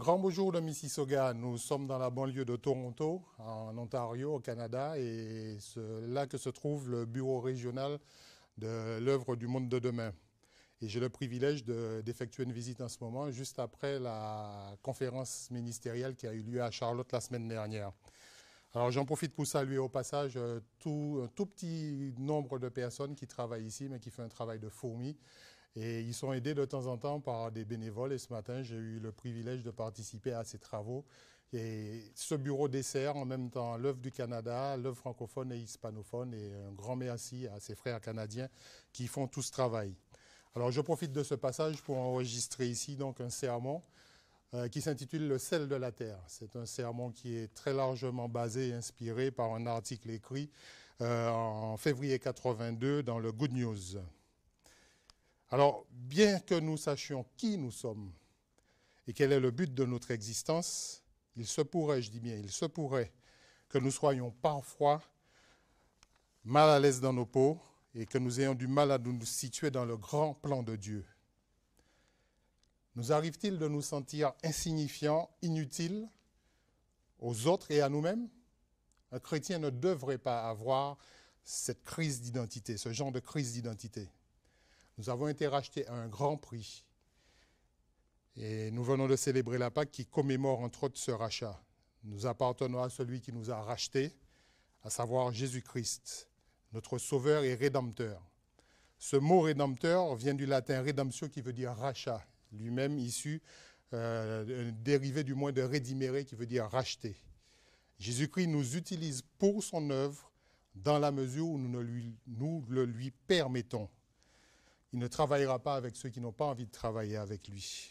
grand beau de Mississauga. Nous sommes dans la banlieue de Toronto, en Ontario, au Canada, et c'est là que se trouve le bureau régional de l'œuvre du monde de demain. Et j'ai le privilège d'effectuer une visite en ce moment, juste après la conférence ministérielle qui a eu lieu à Charlotte la semaine dernière. Alors j'en profite pour saluer au passage euh, tout, un tout petit nombre de personnes qui travaillent ici, mais qui font un travail de fourmi et ils sont aidés de temps en temps par des bénévoles. Et ce matin, j'ai eu le privilège de participer à ces travaux. Et ce bureau dessert en même temps l'œuvre du Canada, l'œuvre francophone et hispanophone. Et un grand merci à ces frères canadiens qui font tout ce travail. Alors, je profite de ce passage pour enregistrer ici donc un sermon euh, qui s'intitule Le sel de la terre. C'est un sermon qui est très largement basé et inspiré par un article écrit euh, en février 82 dans le Good News. Alors, bien que nous sachions qui nous sommes et quel est le but de notre existence, il se pourrait, je dis bien, il se pourrait que nous soyons parfois mal à l'aise dans nos peaux et que nous ayons du mal à nous situer dans le grand plan de Dieu. Nous arrive-t-il de nous sentir insignifiants, inutiles aux autres et à nous-mêmes Un chrétien ne devrait pas avoir cette crise d'identité, ce genre de crise d'identité. Nous avons été rachetés à un grand prix. Et nous venons de célébrer la Pâque qui commémore entre autres ce rachat. Nous appartenons à celui qui nous a rachetés, à savoir Jésus-Christ, notre Sauveur et Rédempteur. Ce mot rédempteur vient du latin redemptio qui veut dire rachat, lui-même issu, euh, dérivé du mot de redimere qui veut dire racheter. Jésus-Christ nous utilise pour son œuvre dans la mesure où nous le lui permettons. Il ne travaillera pas avec ceux qui n'ont pas envie de travailler avec lui.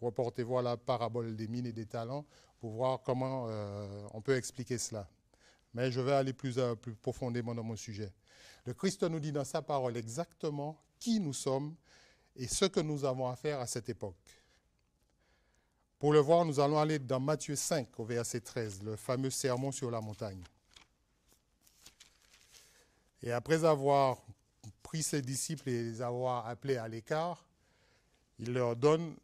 Reportez-vous à la parabole des mines et des talents pour voir comment euh, on peut expliquer cela. Mais je vais aller plus, euh, plus profondément dans mon sujet. Le Christ nous dit dans sa parole exactement qui nous sommes et ce que nous avons à faire à cette époque. Pour le voir, nous allons aller dans Matthieu 5 au verset 13, le fameux sermon sur la montagne. Et après avoir pris ses disciples et les avoir appelés à l'écart, il leur donne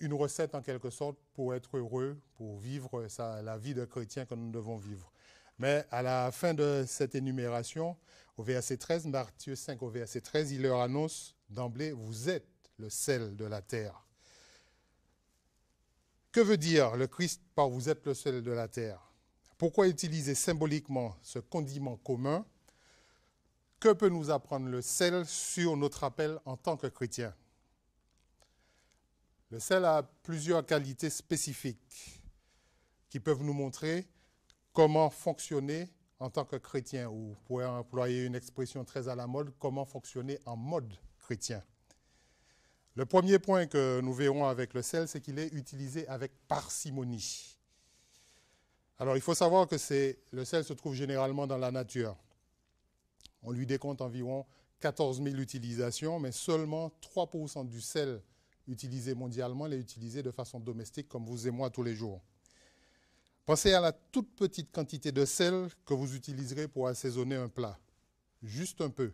une recette en quelque sorte pour être heureux, pour vivre la vie de chrétien que nous devons vivre. Mais à la fin de cette énumération, au verset 13, Matthieu 5 au verset 13, il leur annonce d'emblée, vous êtes le sel de la terre. Que veut dire le Christ par vous êtes le sel de la terre Pourquoi utiliser symboliquement ce condiment commun que peut nous apprendre le sel sur notre appel en tant que chrétien Le sel a plusieurs qualités spécifiques qui peuvent nous montrer comment fonctionner en tant que chrétien, ou pour employer une expression très à la mode, comment fonctionner en mode chrétien. Le premier point que nous verrons avec le sel, c'est qu'il est utilisé avec parcimonie. Alors il faut savoir que le sel se trouve généralement dans la nature. On lui décompte environ 14 000 utilisations, mais seulement 3 du sel utilisé mondialement est utilisé de façon domestique, comme vous et moi tous les jours. Pensez à la toute petite quantité de sel que vous utiliserez pour assaisonner un plat. Juste un peu.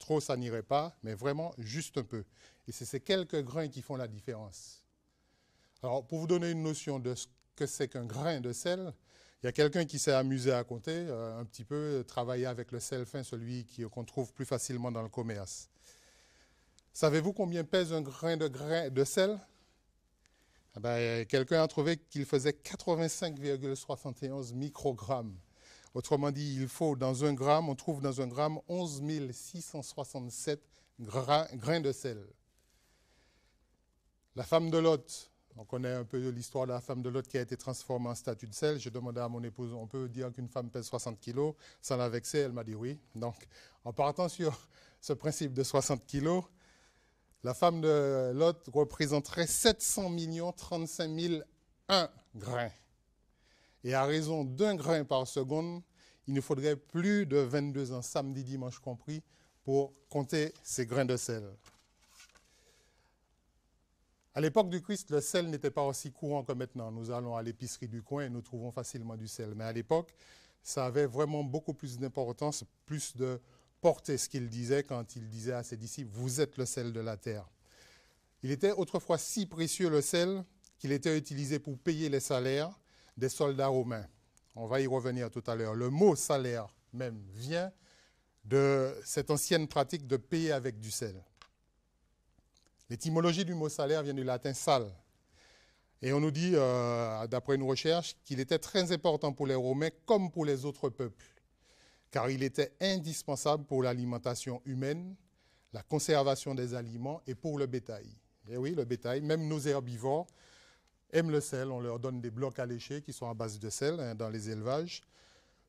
Trop, ça n'irait pas, mais vraiment juste un peu. Et c'est ces quelques grains qui font la différence. Alors, pour vous donner une notion de ce que c'est qu'un grain de sel, il y a quelqu'un qui s'est amusé à compter, euh, un petit peu, travailler avec le sel fin, hein, celui euh, qu'on trouve plus facilement dans le commerce. Savez-vous combien pèse un grain de, grain de sel ah ben, Quelqu'un a trouvé qu'il faisait 85,71 microgrammes. Autrement dit, il faut dans un gramme, on trouve dans un gramme 11 667 grains de sel. La femme de l'hôte. On connaît un peu l'histoire de la femme de Lot qui a été transformée en statue de sel. J'ai demandé à mon épouse, on peut dire qu'une femme pèse 60 kilos Ça l'a vexée, elle m'a dit oui. Donc, en partant sur ce principe de 60 kilos, la femme de Lot représenterait 700 millions 35 grains. Et à raison d'un grain par seconde, il nous faudrait plus de 22 ans, samedi, dimanche compris, pour compter ces grains de sel. À l'époque du Christ, le sel n'était pas aussi courant que maintenant. Nous allons à l'épicerie du coin et nous trouvons facilement du sel. Mais à l'époque, ça avait vraiment beaucoup plus d'importance, plus de portée, ce qu'il disait quand il disait à ses disciples, vous êtes le sel de la terre. Il était autrefois si précieux le sel qu'il était utilisé pour payer les salaires des soldats romains. On va y revenir tout à l'heure. Le mot salaire même vient de cette ancienne pratique de payer avec du sel. L'étymologie du mot salaire vient du latin sal. Et on nous dit, euh, d'après une recherche, qu'il était très important pour les Romains comme pour les autres peuples, car il était indispensable pour l'alimentation humaine, la conservation des aliments et pour le bétail. Et eh oui, le bétail, même nos herbivores aiment le sel, on leur donne des blocs alléchés qui sont à base de sel hein, dans les élevages.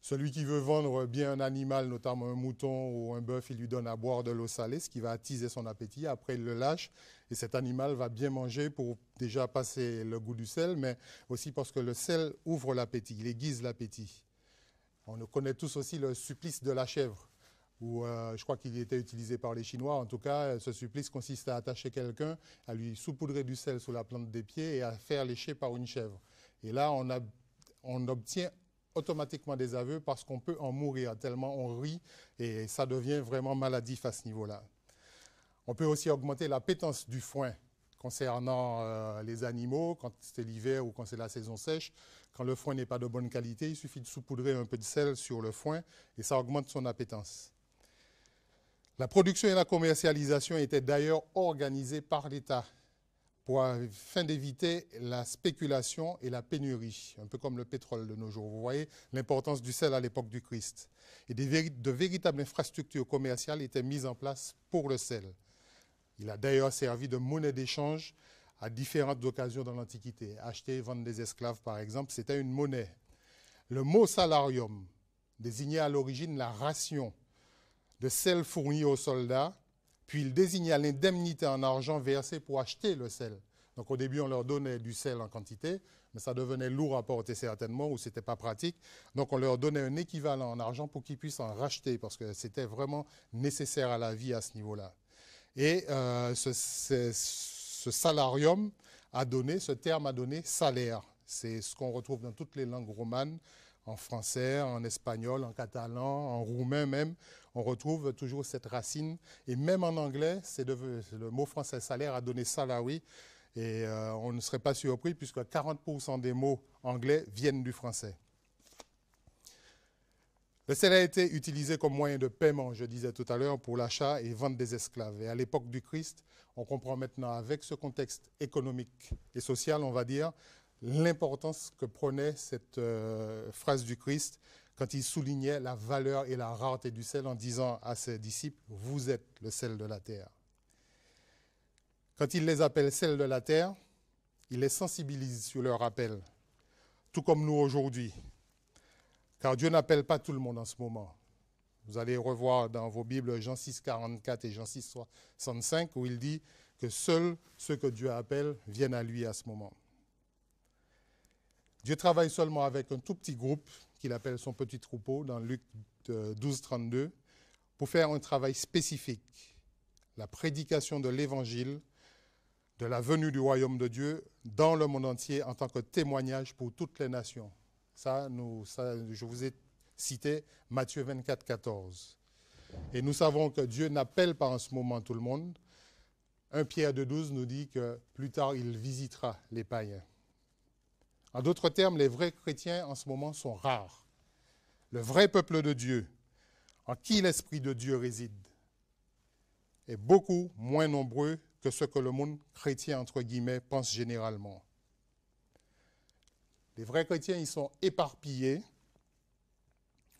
Celui qui veut vendre bien un animal, notamment un mouton ou un bœuf, il lui donne à boire de l'eau salée, ce qui va attiser son appétit. Après, il le lâche et cet animal va bien manger pour déjà passer le goût du sel, mais aussi parce que le sel ouvre l'appétit, il aiguise l'appétit. On connaît tous aussi le supplice de la chèvre, où euh, je crois qu'il était utilisé par les Chinois. En tout cas, ce supplice consiste à attacher quelqu'un, à lui saupoudrer du sel sous la plante des pieds et à faire lécher par une chèvre. Et là, on obtient automatiquement des aveux parce qu'on peut en mourir tellement on rit et ça devient vraiment maladif à ce niveau-là. On peut aussi augmenter l'appétence du foin concernant euh, les animaux, quand c'est l'hiver ou quand c'est la saison sèche, quand le foin n'est pas de bonne qualité, il suffit de saupoudrer un peu de sel sur le foin et ça augmente son appétence. La production et la commercialisation étaient d'ailleurs organisées par l'État pour, afin d'éviter la spéculation et la pénurie, un peu comme le pétrole de nos jours. Vous voyez l'importance du sel à l'époque du Christ. Et des, de véritables infrastructures commerciales étaient mises en place pour le sel. Il a d'ailleurs servi de monnaie d'échange à différentes occasions dans l'Antiquité. Acheter et vendre des esclaves, par exemple, c'était une monnaie. Le mot salarium désignait à l'origine la ration de sel fournie aux soldats puis il désigna l'indemnité en argent versée pour acheter le sel. Donc au début, on leur donnait du sel en quantité, mais ça devenait lourd à porter certainement, ou ce n'était pas pratique. Donc on leur donnait un équivalent en argent pour qu'ils puissent en racheter, parce que c'était vraiment nécessaire à la vie à ce niveau-là. Et euh, ce, salarium a donné, ce terme a donné salaire. C'est ce qu'on retrouve dans toutes les langues romanes en français, en espagnol, en catalan, en roumain même, on retrouve toujours cette racine. Et même en anglais, c'est le mot français salaire a donné salary. Et euh, on ne serait pas surpris puisque 40% des mots anglais viennent du français. Le salaire a été utilisé comme moyen de paiement, je disais tout à l'heure, pour l'achat et vente des esclaves. Et à l'époque du Christ, on comprend maintenant avec ce contexte économique et social, on va dire, l'importance que prenait cette euh, phrase du Christ quand il soulignait la valeur et la rareté du sel en disant à ses disciples, vous êtes le sel de la terre. Quand il les appelle sel de la terre, il les sensibilise sur leur appel, tout comme nous aujourd'hui. Car Dieu n'appelle pas tout le monde en ce moment. Vous allez revoir dans vos Bibles Jean 6, 44 et Jean 6, 65, où il dit que seuls ceux que Dieu appelle viennent à lui à ce moment. Dieu travaille seulement avec un tout petit groupe qu'il appelle son petit troupeau dans Luc 12, euh, 32, pour faire un travail spécifique, la prédication de l'Évangile, de la venue du royaume de Dieu dans le monde entier en tant que témoignage pour toutes les nations. Ça, nous, je vous ai cité Matthieu 24, 14. Et nous savons que Dieu n'appelle pas en ce moment tout le monde. Un Pierre de 12 nous dit que plus tard, il visitera les païens. En d'autres termes, les vrais chrétiens en ce moment sont rares. Le vrai peuple de Dieu, en qui l'Esprit de Dieu réside, est beaucoup moins nombreux que ce que le monde chrétien, entre guillemets, pense généralement. Les vrais chrétiens, ils sont éparpillés,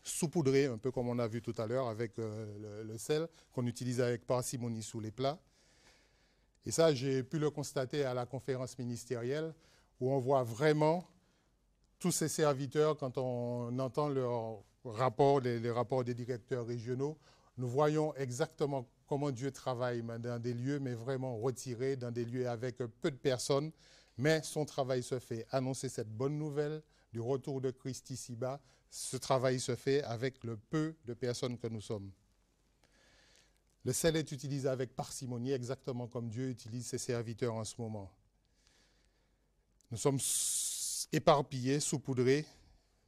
saupoudrés, un peu comme on a vu tout à l'heure avec euh, le, sel qu'on utilise avec parcimonie sous les plats. Et ça, j'ai pu le constater à la conférence ministérielle où on voit vraiment tous ces serviteurs, quand on entend leurs rapports, les, rapports des directeurs régionaux, nous voyons exactement comment Dieu travaille dans des lieux, mais vraiment retirés, dans des lieux avec peu de personnes. Mais son travail se fait. Annoncer cette bonne nouvelle du retour de Christ ici-bas, ce travail se fait avec le peu de personnes que nous sommes. Le sel est utilisé avec parcimonie, exactement comme Dieu utilise ses serviteurs en ce moment. Nous sommes éparpillés, saupoudrés,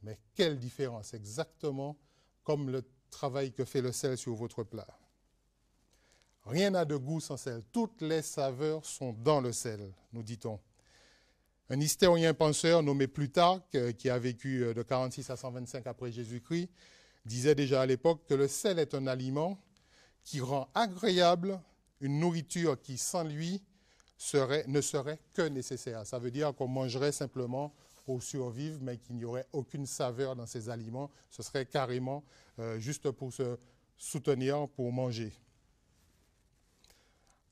mais quelle différence exactement comme le travail que fait le sel sur votre plat. Rien n'a de goût sans sel. Toutes les saveurs sont dans le sel, nous dit-on. Un historien penseur nommé Plutarque, euh, qui a vécu euh, de 46 à 125 après Jésus-Christ, disait déjà à l'époque que le sel est un aliment qui rend agréable une nourriture qui, sans lui, ne serait que nécessaire. Ça veut dire qu'on mangerait simplement pour survivre, mais qu'il n'y aurait aucune saveur dans ces aliments. Ce serait carrément euh, juste pour se soutenir, pour manger.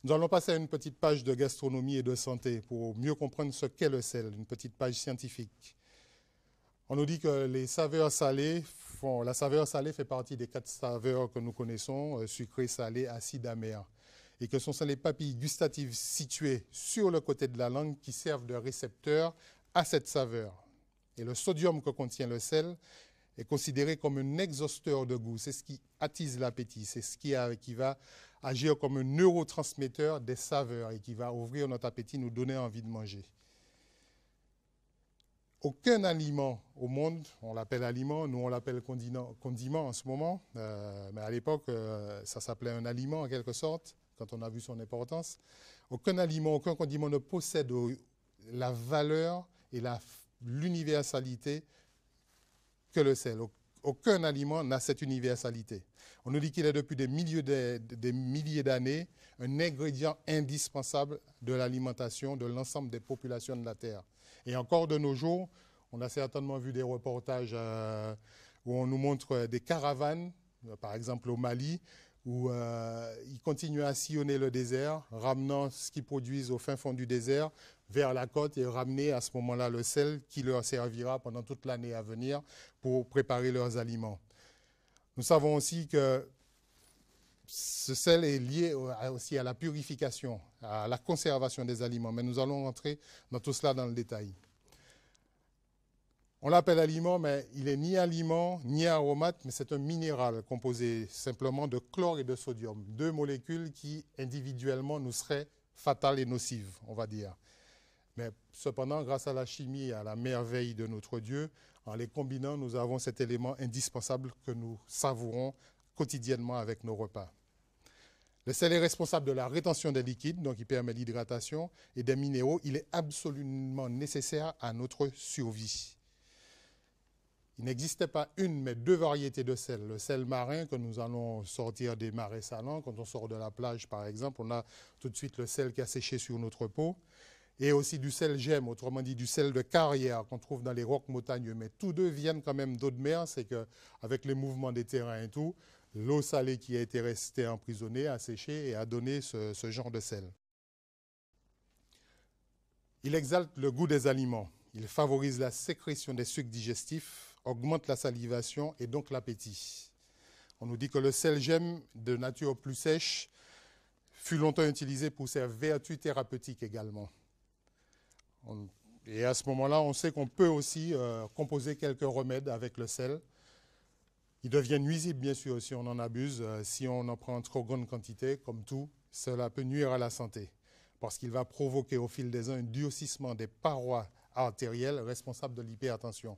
Nous allons passer à une petite page de gastronomie et de santé pour mieux comprendre ce qu'est le sel, une petite page scientifique. On nous dit que les saveurs salées font, la saveur salée fait partie des quatre saveurs que nous connaissons, euh, sucré, salé, acide, amer et que ce sont les papilles gustatives situées sur le côté de la langue qui servent de récepteur à cette saveur. Et le sodium que contient le sel est considéré comme un exhausteur de goût. C'est ce qui attise l'appétit, c'est ce qui, qui, va agir comme un neurotransmetteur des saveurs et qui va ouvrir notre appétit, nous donner envie de manger. Aucun aliment au monde, on l'appelle aliment, nous on l'appelle condiment, en ce moment, euh, mais à l'époque euh, ça s'appelait un aliment en quelque sorte, quand on a vu son importance. Aucun aliment, aucun condiment ne possède euh, la valeur et l'universalité que le sel. Aucun aliment n'a cette universalité. On nous dit qu'il est depuis des, des milliers d'années un ingrédient indispensable de l'alimentation de l'ensemble des populations de la Terre. Et encore de nos jours, on a certainement vu des reportages euh, où on nous montre euh, des caravanes, par exemple au Mali, où euh, ils continuent à sillonner le désert, ramenant ce qu'ils produisent au fin fond du désert vers la côte et ramener à ce moment-là le sel qui leur servira pendant toute l'année à venir pour préparer leurs aliments. Nous savons aussi que ce sel est lié aussi à la purification, à la conservation des aliments, mais nous allons rentrer dans tout cela dans le détail. On l'appelle aliment, mais il n'est ni aliment ni aromate, mais c'est un minéral composé simplement de chlore et de sodium, deux molécules qui individuellement nous seraient fatales et nocives, on va dire. Mais cependant, grâce à la chimie et à la merveille de notre Dieu, en les combinant, nous avons cet élément indispensable que nous savourons quotidiennement avec nos repas. Le sel est responsable de la rétention des liquides, donc il permet l'hydratation, et des minéraux. Il est absolument nécessaire à notre survie. Il n'existait pas une, mais deux variétés de sel. Le sel marin que nous allons sortir des marais salants. Quand on sort de la plage, par exemple, on a tout de suite le sel qui a séché sur notre peau. Et aussi du sel gemme, autrement dit du sel de carrière qu'on trouve dans les rocs montagneux. Mais tous deux viennent quand même d'eau de mer. C'est qu'avec les mouvements des terrains et tout, l'eau salée qui a été restée emprisonnée a séché et a donné ce, ce genre de sel. Il exalte le goût des aliments. Il favorise la sécrétion des sucs digestifs augmente la salivation et donc l'appétit. On nous dit que le sel gemme de nature plus sèche fut longtemps utilisé pour ses vertus thérapeutiques également. et à ce moment-là, on sait qu'on peut aussi euh, composer quelques remèdes avec le sel. Il devient nuisible, bien sûr, si on en abuse, euh, si on en prend trop grande quantité, comme tout, cela peut nuire à la santé, parce qu'il va provoquer au fil des ans un durcissement des parois artérielles responsables de l'hypertension.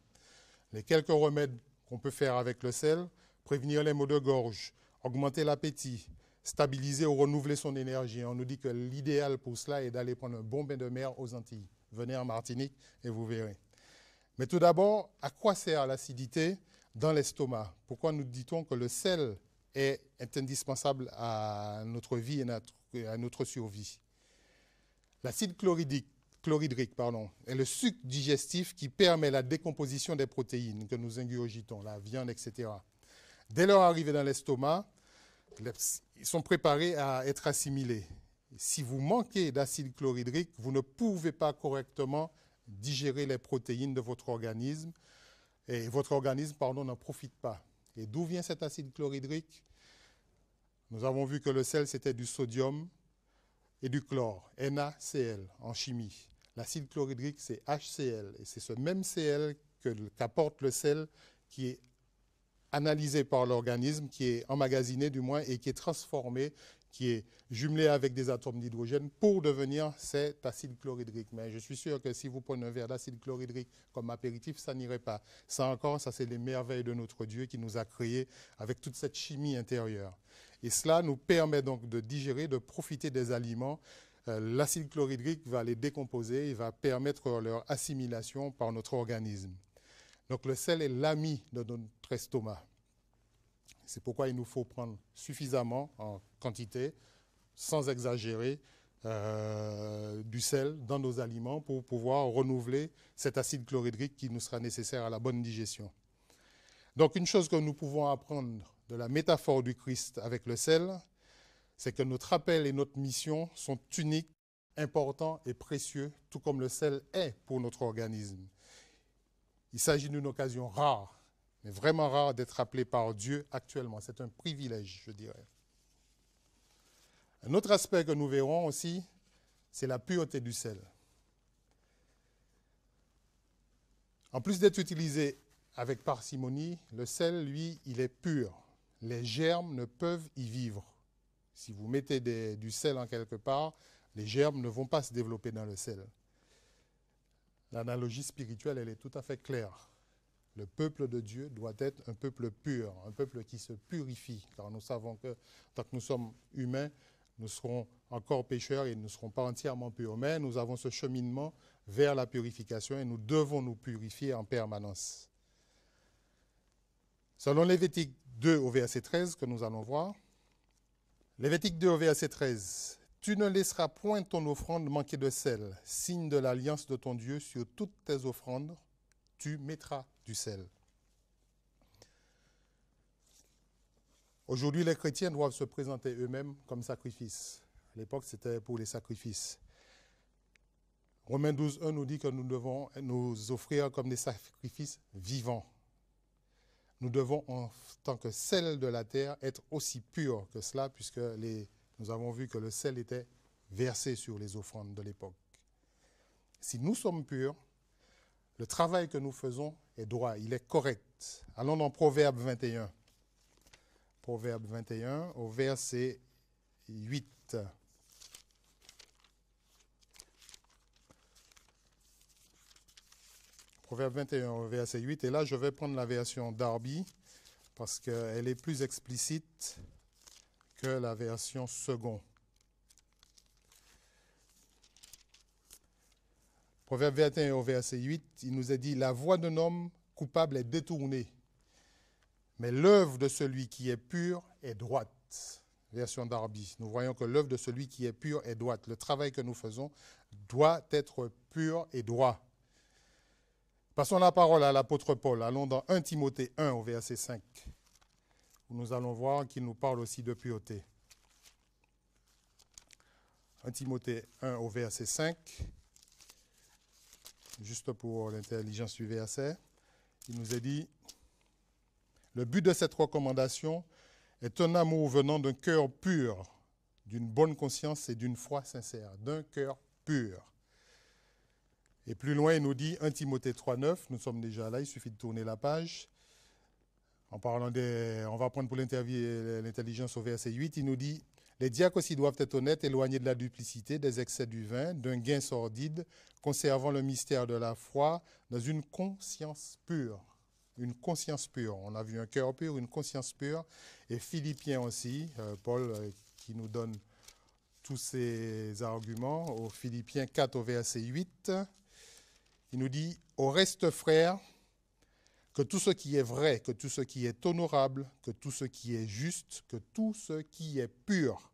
Les quelques remèdes qu'on peut faire avec le sel, prévenir les maux de gorge, augmenter l'appétit, stabiliser ou renouveler son énergie. On nous dit que l'idéal pour cela est d'aller prendre un bon bain de mer aux Antilles. Venez en Martinique et vous verrez. Mais tout d'abord, à quoi sert l'acidité dans l'estomac Pourquoi nous dit-on que le sel est, indispensable à notre vie et à notre survie L'acide chloridique chlorhydrique pardon, et le suc digestif qui permet la décomposition des protéines que nous ingurgitons, la viande, etc. Dès leur arrivée dans l'estomac, ils sont préparés à être assimilés. Si vous manquez d'acide chlorhydrique, vous ne pouvez pas correctement digérer les protéines de votre organisme et votre organisme pardon, n'en profite pas. Et d'où vient cet acide chlorhydrique Nous avons vu que le sel, c'était du sodium, et du chlore, NaCl en chimie. L'acide chlorhydrique, c'est HCl, et c'est ce même Cl qu'apporte le sel qui est analysé par l'organisme, qui est emmagasiné du moins, et qui est transformé, qui est jumelé avec des atomes d'hydrogène pour devenir cet acide chlorhydrique. Mais je suis sûr que si vous prenez un verre d'acide chlorhydrique comme apéritif, ça n'irait pas. Ça encore, ça c'est les merveilles de notre Dieu qui nous a créés avec toute cette chimie intérieure. Et cela nous permet donc de digérer, de profiter des aliments. Euh, l'acide chlorhydrique va les décomposer et va permettre leur assimilation par notre organisme. Donc le sel est l'ami de notre estomac. C'est pourquoi il nous faut prendre suffisamment en quantité, sans exagérer, euh, du sel dans nos aliments pour pouvoir renouveler cet acide chlorhydrique qui nous sera nécessaire à la bonne digestion. Donc une chose que nous pouvons apprendre de la métaphore du Christ avec le sel, c'est que notre appel et notre mission sont uniques, importants et précieux, tout comme le sel est pour notre organisme. Il s'agit d'une occasion rare, mais vraiment rare d'être appelé par Dieu actuellement. C'est un privilège, je dirais. Un autre aspect que nous verrons aussi, c'est la pureté du sel. En plus d'être utilisé avec parcimonie, le sel, lui, il est pur les germes ne peuvent y vivre. Si vous mettez du sel en quelque part, les germes ne vont pas se développer dans le sel. L'analogie spirituelle, elle est tout à fait claire. Le peuple de Dieu doit être un peuple pur, un peuple qui se purifie, car nous savons que tant que nous sommes humains, nous serons encore pécheurs et nous ne serons pas entièrement purs. Mais nous avons ce cheminement vers la purification et nous devons nous purifier en permanence. Selon Lévitique 2 au verset 13 que nous allons voir, Lévitique 2 au verset 13, Tu ne laisseras point ton offrande manquer de sel, signe de l'alliance de ton Dieu sur toutes tes offrandes, tu mettras du sel. Aujourd'hui, les chrétiens doivent se présenter eux-mêmes comme sacrifices. À l'époque, c'était pour les sacrifices. Romains 12, 1 nous dit que nous devons nous offrir comme des sacrifices vivants nous devons, en tant que sel de la terre, être aussi purs que cela, puisque nous avons vu que le sel était versé sur les offrandes de l'époque. Si nous sommes purs, le travail que nous faisons est droit, il est correct. Allons dans Proverbe 21. Proverbe 21 au verset 8. Proverbe 21, verset 8. Et là, je vais prendre la version Darby parce qu'elle est plus explicite que la version second. Proverbe 21 verset 8, il nous est dit, La voix d'un homme coupable est détournée, mais l'œuvre de celui qui est pur est droite. Version Darby. Nous voyons que l'œuvre de celui qui est pur est droite. Le travail que nous faisons doit être pur et droit. Passons la parole à l'apôtre Paul. Allons dans 1 Timothée 1 au verset 5, où nous allons voir qu'il nous parle aussi de pureté. 1 Timothée 1 au verset 5, juste pour l'intelligence du verset, il nous est dit, le but de cette recommandation est un amour venant d'un cœur pur, d'une bonne conscience et d'une foi sincère, d'un cœur pur et plus loin, il nous dit 1 Timothée 3,9, nous sommes déjà là, il suffit de tourner la page. En parlant des, on va prendre pour euh, l'intelligence au verset 8, il nous dit Les diacres aussi doivent être honnêtes, éloignés de la duplicité, des excès du vin, d'un gain sordide, conservant le mystère de la foi dans une conscience pure. Une conscience pure. On a vu un cœur pur, une conscience pure. Et Philippiens aussi, euh, Paul euh, qui nous donne tous ces arguments au Philippiens 4 au verset 8. Il nous dit, au reste frères, que tout ce qui est vrai, que tout ce qui est honorable, que tout ce qui est juste, que tout ce qui est pur,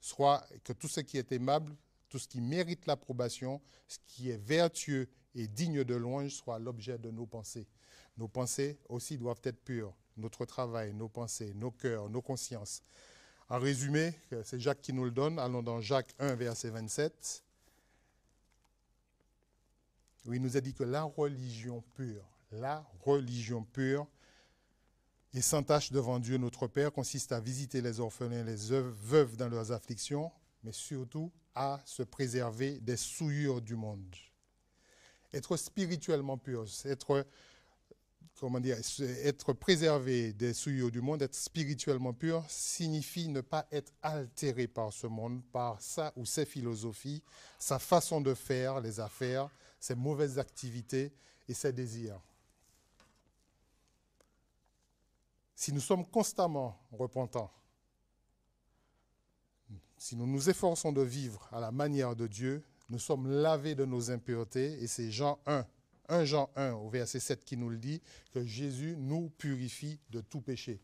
soit que tout ce qui est aimable, tout ce qui mérite l'approbation, ce qui est vertueux et digne de louange soit l'objet de nos pensées. Nos pensées aussi doivent être pures, notre travail, nos pensées, nos cœurs, nos consciences. En résumé, c'est Jacques qui nous le donne, allons dans Jacques 1, verset 27 il nous a dit que la religion pure, la religion pure et sans tâche devant Dieu notre Père consiste à visiter les orphelins les veuves dans leurs afflictions, mais surtout à se préserver des souillures du monde. Être spirituellement pur, être, comment dire, être préservé des souillures du monde, être spirituellement pur, signifie ne pas être altéré par ce monde, par sa ou ses philosophies, sa façon de faire les affaires, ses mauvaises activités et ses désirs. Si nous sommes constamment repentants, si nous nous efforçons de vivre à la manière de Dieu, nous sommes lavés de nos impuretés et c'est Jean 1, 1 Jean 1 au verset 7 qui nous le dit, que Jésus nous purifie de tout péché.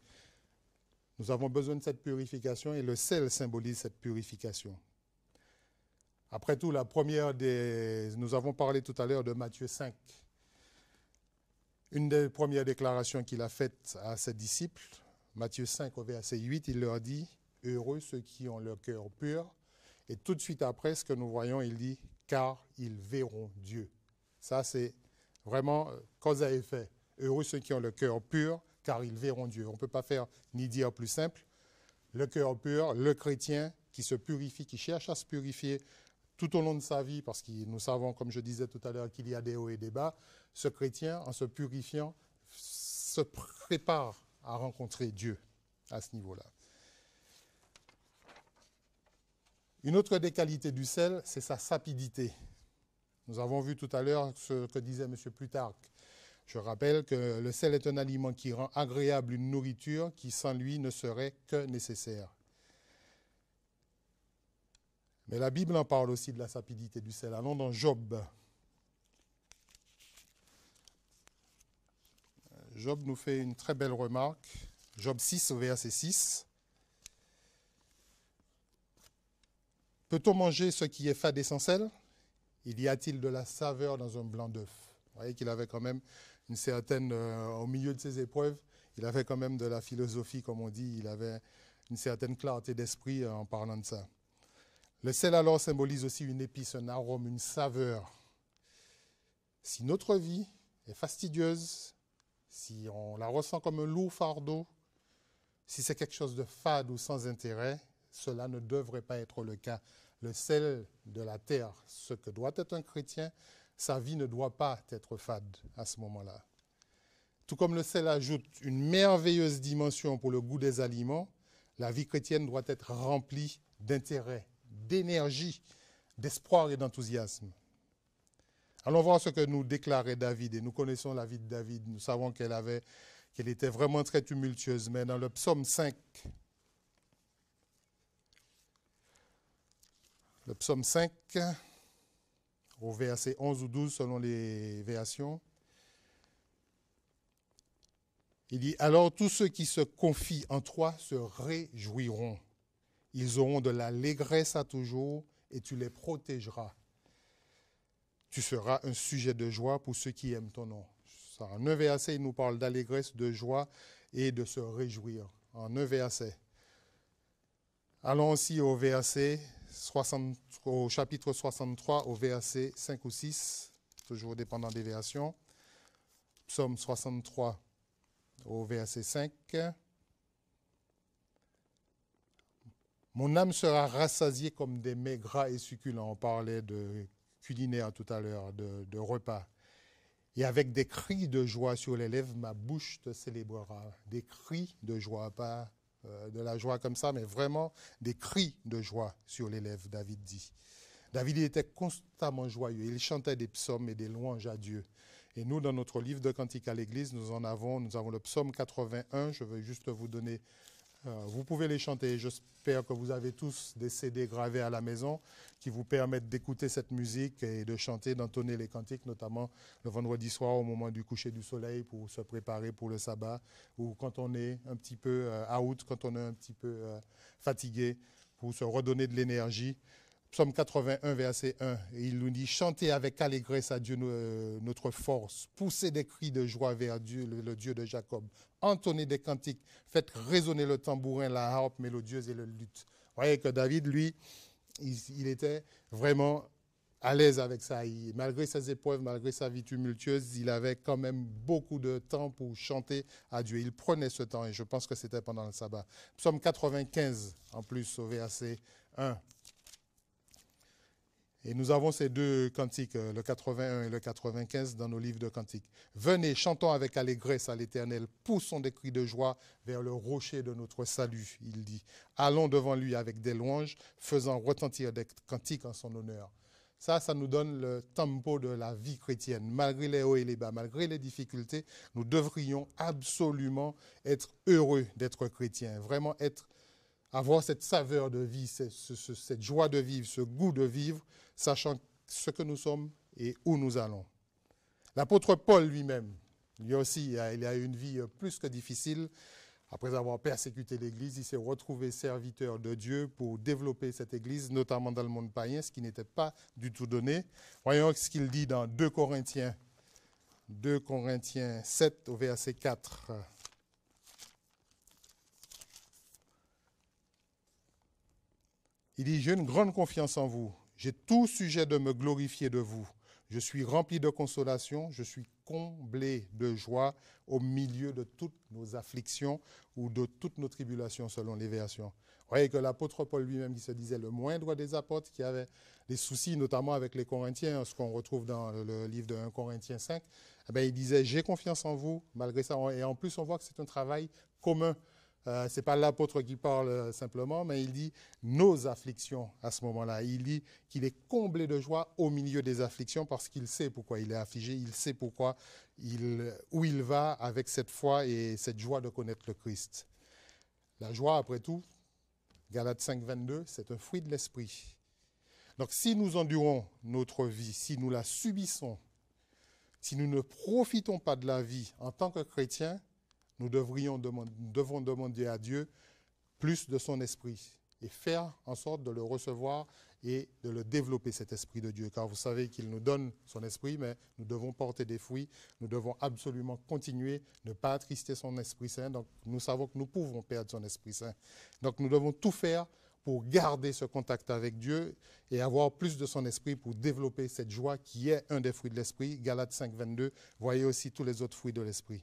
Nous avons besoin de cette purification et le sel symbolise cette purification. Après tout, la première des... Nous avons parlé tout à l'heure de Matthieu 5. Une des premières déclarations qu'il a faites à ses disciples, Matthieu 5 au verset 8, il leur dit, Heureux ceux qui ont le cœur pur. Et tout de suite après, ce que nous voyons, il dit, Car ils verront Dieu. Ça, c'est vraiment euh, cause à effet. Heureux ceux qui ont le cœur pur, car ils verront Dieu. On ne peut pas faire ni dire plus simple. Le cœur pur, le chrétien qui se purifie, qui cherche à se purifier tout au long de sa vie, parce que nous savons, comme je disais tout à l'heure, qu'il y a des hauts et des bas, ce chrétien, en se purifiant, se prépare à rencontrer Dieu à ce niveau-là. Une autre des qualités du sel, c'est sa sapidité. Nous avons vu tout à l'heure ce que disait M. Plutarque. Je rappelle que le sel est un aliment qui rend agréable une nourriture qui sans lui ne serait que nécessaire. Mais la Bible en parle aussi de la sapidité du sel. Allons dans Job. Job nous fait une très belle remarque. Job 6 au verset 6. Peut-on manger ce qui est fait d'essentiel Il y a-t-il de la saveur dans un blanc d'œuf Vous voyez qu'il avait quand même une certaine, euh, au milieu de ses épreuves, il avait quand même de la philosophie, comme on dit, il avait une certaine clarté d'esprit euh, en parlant de ça. Le sel alors symbolise aussi une épice, un arôme, une saveur. Si notre vie est fastidieuse, si on la ressent comme un lourd fardeau, si c'est quelque chose de fade ou sans intérêt, cela ne devrait pas être le cas. Le sel de la terre, ce que doit être un chrétien, sa vie ne doit pas être fade à ce moment-là. Tout comme le sel ajoute une merveilleuse dimension pour le goût des aliments, la vie chrétienne doit être remplie d'intérêt, d'énergie, d'espoir et d'enthousiasme. Allons voir ce que nous déclarait David. Et nous connaissons la vie de David. Nous savons qu'elle avait, qu'elle était vraiment très tumultueuse. Mais dans le psaume 5, le psaume 5, au verset 11 ou 12 selon les versions, il dit, alors tous ceux qui se confient en toi se réjouiront. Ils auront de l'allégresse à toujours et tu les protégeras. Tu seras un sujet de joie pour ceux qui aiment ton nom. En 9 verset, il nous parle d'allégresse, de joie et de se réjouir. En 9 verset. Allons aussi au verset 60, au chapitre 63, au verset 5 ou 6, toujours dépendant des versions. Psaume 63 au verset 5. Mon âme sera rassasiée comme des mets gras et succulents. On parlait de culinaire tout à l'heure, de, repas. Et avec des cris de joie sur les lèvres, ma bouche te célébrera. Des cris de joie, pas euh, de la joie comme ça, mais vraiment des cris de joie sur les lèvres, David dit. David était constamment joyeux. Il chantait des psaumes et des louanges à Dieu. Et nous, dans notre livre de Cantique à l'Église, nous en avons, nous avons le psaume 81. Je veux juste vous donner euh, vous pouvez les chanter. J'espère que vous avez tous des CD gravés à la maison qui vous permettent d'écouter cette musique et de chanter, d'entonner les cantiques, notamment le vendredi soir au moment du coucher du soleil pour se préparer pour le sabbat ou quand on est un petit peu euh, out, quand on est un petit peu euh, fatigué, pour se redonner de l'énergie Psaume 81, verset 1, il nous dit, chantez avec allégresse à Dieu euh, notre force, poussez des cris de joie vers Dieu, le, Dieu de Jacob, entonnez des cantiques, faites résonner le tambourin, la harpe mélodieuse et le luth. Vous voyez que David, lui, il, était vraiment à l'aise avec ça. malgré ses épreuves, malgré sa vie tumultueuse, il avait quand même beaucoup de temps pour chanter à Dieu. Il prenait ce temps et je pense que c'était pendant le sabbat. Psaume 95, en plus, au verset 1. Et nous avons ces deux cantiques, euh, le 81 et le 95, dans nos livres de cantiques. Venez, chantons avec allégresse à l'Éternel, poussons des cris de joie vers le rocher de notre salut, il dit. Allons devant lui avec des louanges, faisant retentir des cantiques en son honneur. Ça, ça nous donne le tempo de la vie chrétienne. Malgré les hauts et les bas, malgré les difficultés, nous devrions absolument être heureux d'être chrétiens, vraiment être, avoir cette saveur de vie, cette, cette joie de vivre, ce goût de vivre sachant ce que nous sommes et où nous allons. L'apôtre Paul lui-même, lui aussi, il a eu une vie euh, plus que difficile. Après avoir persécuté l'Église, il s'est retrouvé serviteur de Dieu pour développer cette Église, notamment dans le monde païen, ce qui n'était pas du tout donné. Voyons ce qu'il dit dans 2 Corinthiens, 2 Corinthiens 7 au verset 4. Il dit, j'ai une grande confiance en vous j'ai tout sujet de me glorifier de vous. Je suis rempli de consolation, je suis comblé de joie au milieu de toutes nos afflictions ou de toutes nos tribulations, selon les versions. Vous voyez que l'apôtre Paul lui-même, qui se disait le moindre des apôtres, qui avait des soucis notamment avec les Corinthiens, ce qu'on retrouve dans le livre de 1 Corinthiens 5, eh il disait J'ai confiance en vous, malgré ça. Et en plus, on voit que c'est un travail commun. Euh, ce n'est pas l'apôtre qui parle euh, simplement, mais il dit nos afflictions à ce moment-là. Il dit qu'il est comblé de joie au milieu des afflictions parce qu'il sait pourquoi il est affligé, il sait pourquoi, il, où il va avec cette foi et cette joie de connaître le Christ. La joie, après tout, Galates 5, 22, c'est un fruit de l'esprit. Donc si nous endurons notre vie, si nous la subissons, si nous ne profitons pas de la vie en tant que chrétiens, nous, devons demander à Dieu plus de son esprit et faire en sorte de le recevoir et de le développer, cet esprit de Dieu. Car vous savez qu'il nous donne son esprit, mais nous devons porter des fruits. Nous devons absolument continuer, ne pas attrister son Esprit Saint. Donc nous savons que nous pouvons perdre son Esprit Saint. Donc nous devons tout faire pour garder ce contact avec Dieu et avoir plus de son esprit pour développer cette joie qui est un des fruits de l'esprit. Galates 5, 22. Voyez aussi tous les autres fruits de l'esprit.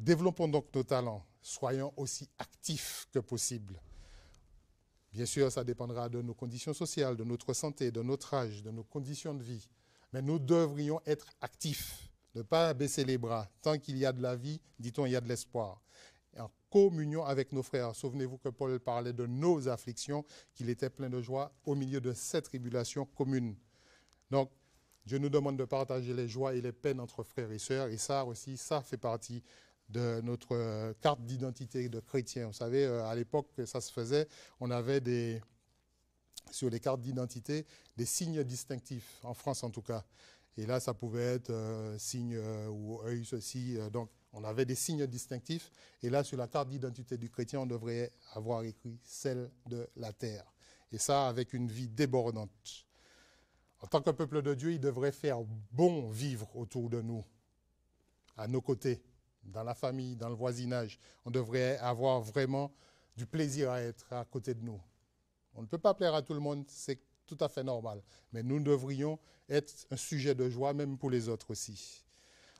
Développons donc nos talents, soyons aussi actifs que possible. Bien sûr, ça dépendra de nos conditions sociales, de notre santé, de notre âge, de nos conditions de vie. Mais nous devrions être actifs, ne pas baisser les bras. Tant qu'il y a de la vie, dit-on, il y a de l'espoir. En communion avec nos frères, souvenez-vous que Paul parlait de nos afflictions, qu'il était plein de joie au milieu de cette tribulation commune. Donc, Dieu nous demande de partager les joies et les peines entre frères et sœurs, et ça aussi, ça fait partie de notre euh, carte d'identité de chrétien. Vous savez, euh, à l'époque, que ça se faisait, on avait des, sur les cartes d'identité des signes distinctifs, en France en tout cas. Et là, ça pouvait être euh, signe ou œil, ceci. donc, on avait des signes distinctifs. Et là, sur la carte d'identité du chrétien, on devrait avoir écrit celle de la terre. Et ça, avec une vie débordante. En tant que peuple de Dieu, il devrait faire bon vivre autour de nous, à nos côtés dans la famille, dans le voisinage. On devrait avoir vraiment du plaisir à être à côté de nous. On ne peut pas plaire à tout le monde, c'est tout à fait normal. Mais nous devrions être un sujet de joie, même pour les autres aussi.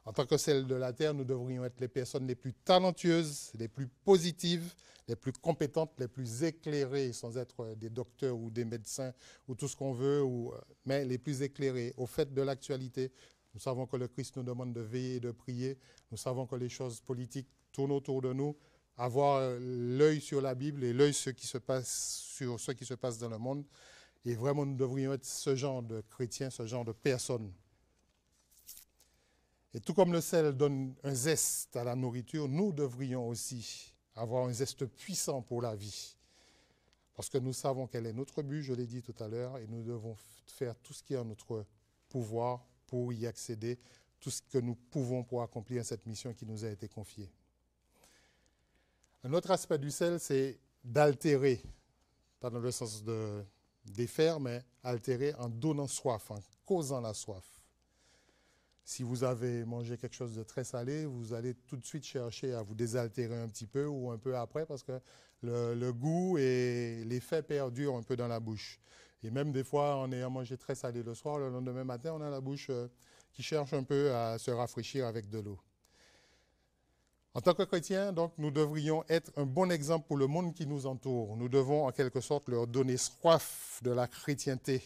En tant que celles de la terre, nous devrions être les personnes les plus talentueuses, les plus positives, les plus compétentes, les plus éclairées, sans être des docteurs ou des médecins ou tout ce qu'on veut, euh, mais les plus éclairées, au fait de l'actualité, nous savons que le Christ nous demande de veiller et de prier. Nous savons que les choses politiques tournent autour de nous. Avoir euh, l'œil sur la Bible et l'œil sur, ce qui se passe dans le monde. Et vraiment, nous devrions être ce genre de chrétiens, ce genre de personnes. Et tout comme le sel donne un zeste à la nourriture, nous devrions aussi avoir un zeste puissant pour la vie. Parce que nous savons quel est notre but, je l'ai dit tout à l'heure, et nous devons faire tout ce qui est en notre pouvoir pour y accéder, tout ce que nous pouvons pour accomplir cette mission qui nous a été confiée. Un autre aspect du sel, c'est d'altérer, pas dans le sens de défaire, mais altérer en donnant soif, en causant la soif. Si vous avez mangé quelque chose de très salé, vous allez tout de suite chercher à vous désaltérer un petit peu ou un peu après parce que le, le goût et l'effet perdurent un peu dans la bouche. Et même des fois, en ayant mangé très salé le soir, le lendemain matin, on a la bouche euh, qui cherche un peu à se rafraîchir avec de l'eau. En tant que chrétiens, donc, nous devrions être un bon exemple pour le monde qui nous entoure. Nous devons en quelque sorte leur donner soif de la chrétienté.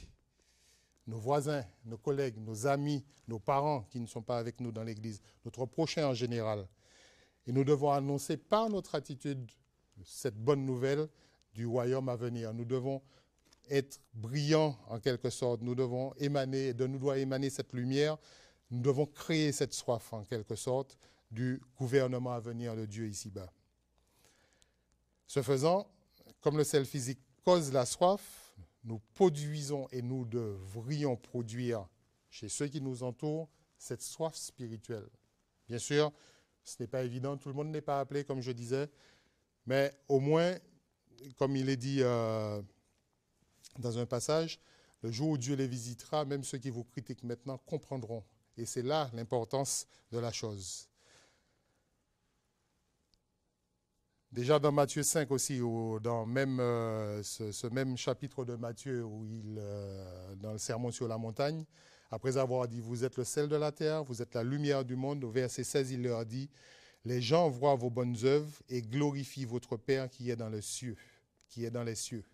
Nos voisins, nos collègues, nos amis, nos parents qui ne sont pas avec nous dans l'Église, notre prochain en général. Et nous devons annoncer par notre attitude cette bonne nouvelle du royaume à venir. Nous devons être brillant en quelque sorte. Nous devons émaner, de nous doit émaner cette lumière. Nous devons créer cette soif en quelque sorte du gouvernement à venir de Dieu ici-bas. Ce faisant, comme le sel physique cause la soif, nous produisons et nous devrions produire chez ceux qui nous entourent cette soif spirituelle. Bien sûr, ce n'est pas évident, tout le monde n'est pas appelé, comme je disais, mais au moins, comme il est dit euh, dans un passage, le jour où Dieu les visitera, même ceux qui vous critiquent maintenant comprendront. Et c'est là l'importance de la chose. Déjà dans Matthieu 5 aussi, ou dans même, euh, ce, même chapitre de Matthieu, où il, euh, dans le sermon sur la montagne, après avoir dit Vous êtes le sel de la terre, vous êtes la lumière du monde, au verset 16, il leur dit Les gens voient vos bonnes œuvres et glorifient votre Père qui est dans les cieux. Qui est dans les cieux.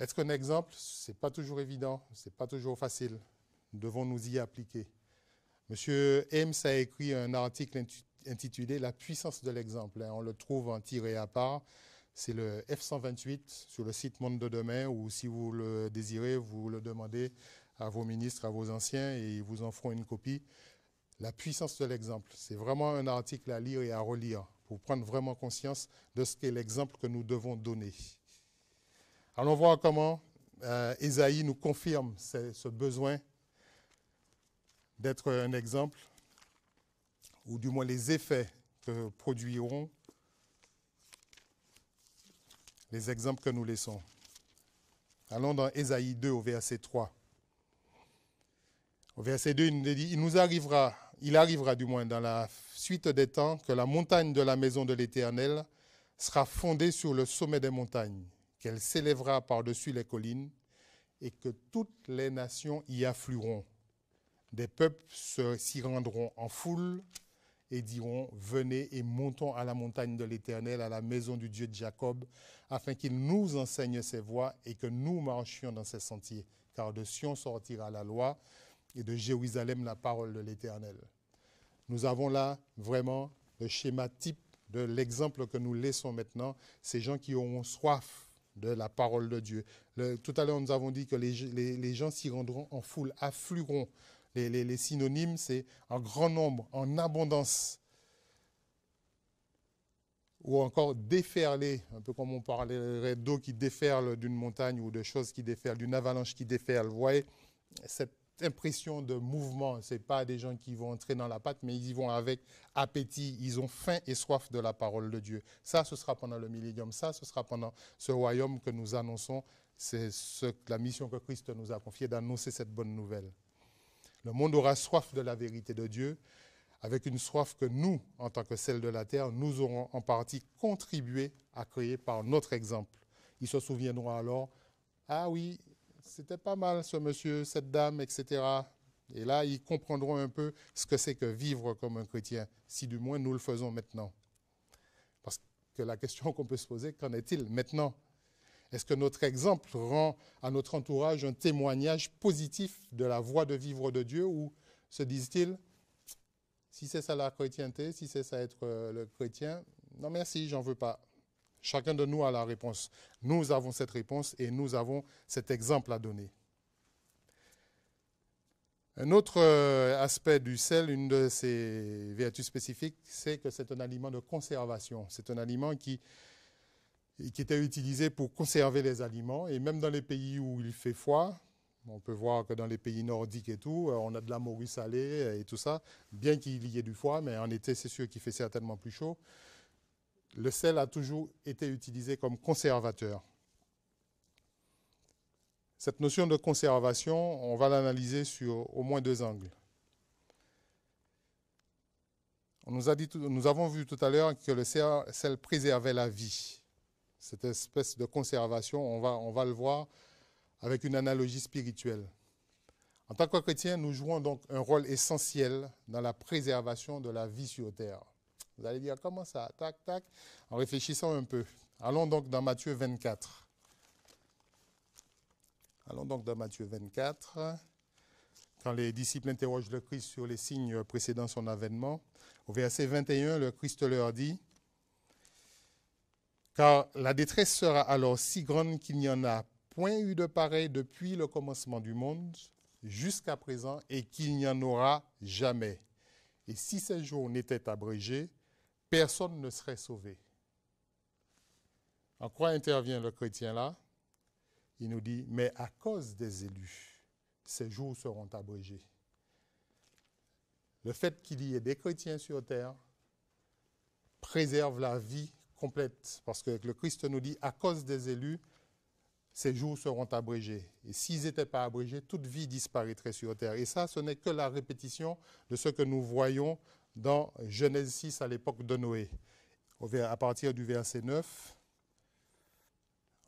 Être un exemple, ce n'est pas toujours évident, ce n'est pas toujours facile. Nous Devons nous y appliquer. Monsieur Ames a écrit un article intitulé La puissance de l'exemple. Hein. On le trouve en tiré à part. C'est le F128 sur le site Monde de demain, ou si vous le désirez, vous le demandez à vos ministres, à vos anciens, et ils vous en feront une copie. La puissance de l'exemple, c'est vraiment un article à lire et à relire pour prendre vraiment conscience de ce qu'est l'exemple que nous devons donner. Allons voir comment euh, nous confirme ce, besoin d'être un exemple, ou du moins les effets que produiront les exemples que nous laissons. Allons dans Esaïe 2 au verset 3. Au verset 2, il nous dit, il nous arrivera, il arrivera du moins dans la suite des temps que la montagne de la maison de l'Éternel sera fondée sur le sommet des montagnes qu'elle s'élèvera par-dessus les collines et que toutes les nations y afflueront. Des peuples s'y rendront en foule et diront, venez et montons à la montagne de l'Éternel, à la maison du Dieu de Jacob, afin qu'il nous enseigne ses voies et que nous marchions dans ses sentiers. Car de Sion sortira la loi et de Jérusalem la parole de l'Éternel. Nous avons là vraiment le schéma type de l'exemple que nous laissons maintenant, ces gens qui auront soif de la parole de Dieu. tout à l'heure, nous avons dit que les, gens s'y rendront en foule, afflueront. Les, synonymes, c'est en grand nombre, en abondance. Ou encore déferler, un peu comme on parlerait d'eau qui déferle d'une montagne ou de choses qui déferlent, d'une avalanche qui déferle. Vous voyez cette impression de mouvement. Ce pas des gens qui vont entrer dans la pâte, mais ils y vont avec appétit. Ils ont faim et soif de la parole de Dieu. Ça, ce sera pendant le millénium. Ça, ce sera pendant ce royaume que nous annonçons. C'est ce, la mission que Christ nous a confiée d'annoncer cette bonne nouvelle. Le monde aura soif de la vérité de Dieu, avec une soif que nous, en tant que celle de la terre, nous aurons en partie contribué à créer par notre exemple. Ils se souviendront alors, ah oui, c'était pas mal ce monsieur, cette dame, etc. Et là, ils comprendront un peu ce que c'est que vivre comme un chrétien, si du moins nous le faisons maintenant. Parce que la question qu'on peut se poser, qu'en est-il maintenant Est-ce que notre exemple rend à notre entourage un témoignage positif de la voie de vivre de Dieu ou se disent-ils, si c'est ça la chrétienté, si c'est ça être euh, le chrétien, non merci, j'en veux pas. Chacun de nous a la réponse. Nous avons cette réponse et nous avons cet exemple à donner. Un autre euh, aspect du sel, une de ses vertus spécifiques, c'est que c'est un aliment de conservation. C'est un aliment qui, qui était utilisé pour conserver les aliments. Et même dans les pays où il fait froid, on peut voir que dans les pays nordiques et tout, euh, on a de la morue salée et tout ça, bien qu'il y ait du froid, mais en été, c'est sûr qu'il fait certainement plus chaud le sel a toujours été utilisé comme conservateur. Cette notion de conservation, on va l'analyser sur au moins deux angles. On nous, a dit, nous avons vu tout à l'heure que le sel préservait la vie. Cette espèce de conservation, on va, on va le voir avec une analogie spirituelle. En tant que chrétien, nous jouons donc un rôle essentiel dans la préservation de la vie sur Terre. Vous allez dire comment ça Tac, tac. En réfléchissant un peu. Allons donc dans Matthieu 24. Allons donc dans Matthieu 24. Quand les disciples interrogent le Christ sur les signes précédant son avènement, au verset 21, le Christ leur dit Car la détresse sera alors si grande qu'il n'y en a point eu de pareil depuis le commencement du monde jusqu'à présent et qu'il n'y en aura jamais. Et si ces jours n'étaient abrégés, personne ne serait sauvé. En quoi intervient le chrétien là Il nous dit, mais à cause des élus, ces jours seront abrégés. Le fait qu'il y ait des chrétiens sur terre préserve la vie complète, parce que le Christ nous dit, à cause des élus, ces jours seront abrégés. Et s'ils n'étaient pas abrégés, toute vie disparaîtrait sur terre. Et ça, ce n'est que la répétition de ce que nous voyons dans Genèse 6 à l'époque de Noé, à partir du verset 9.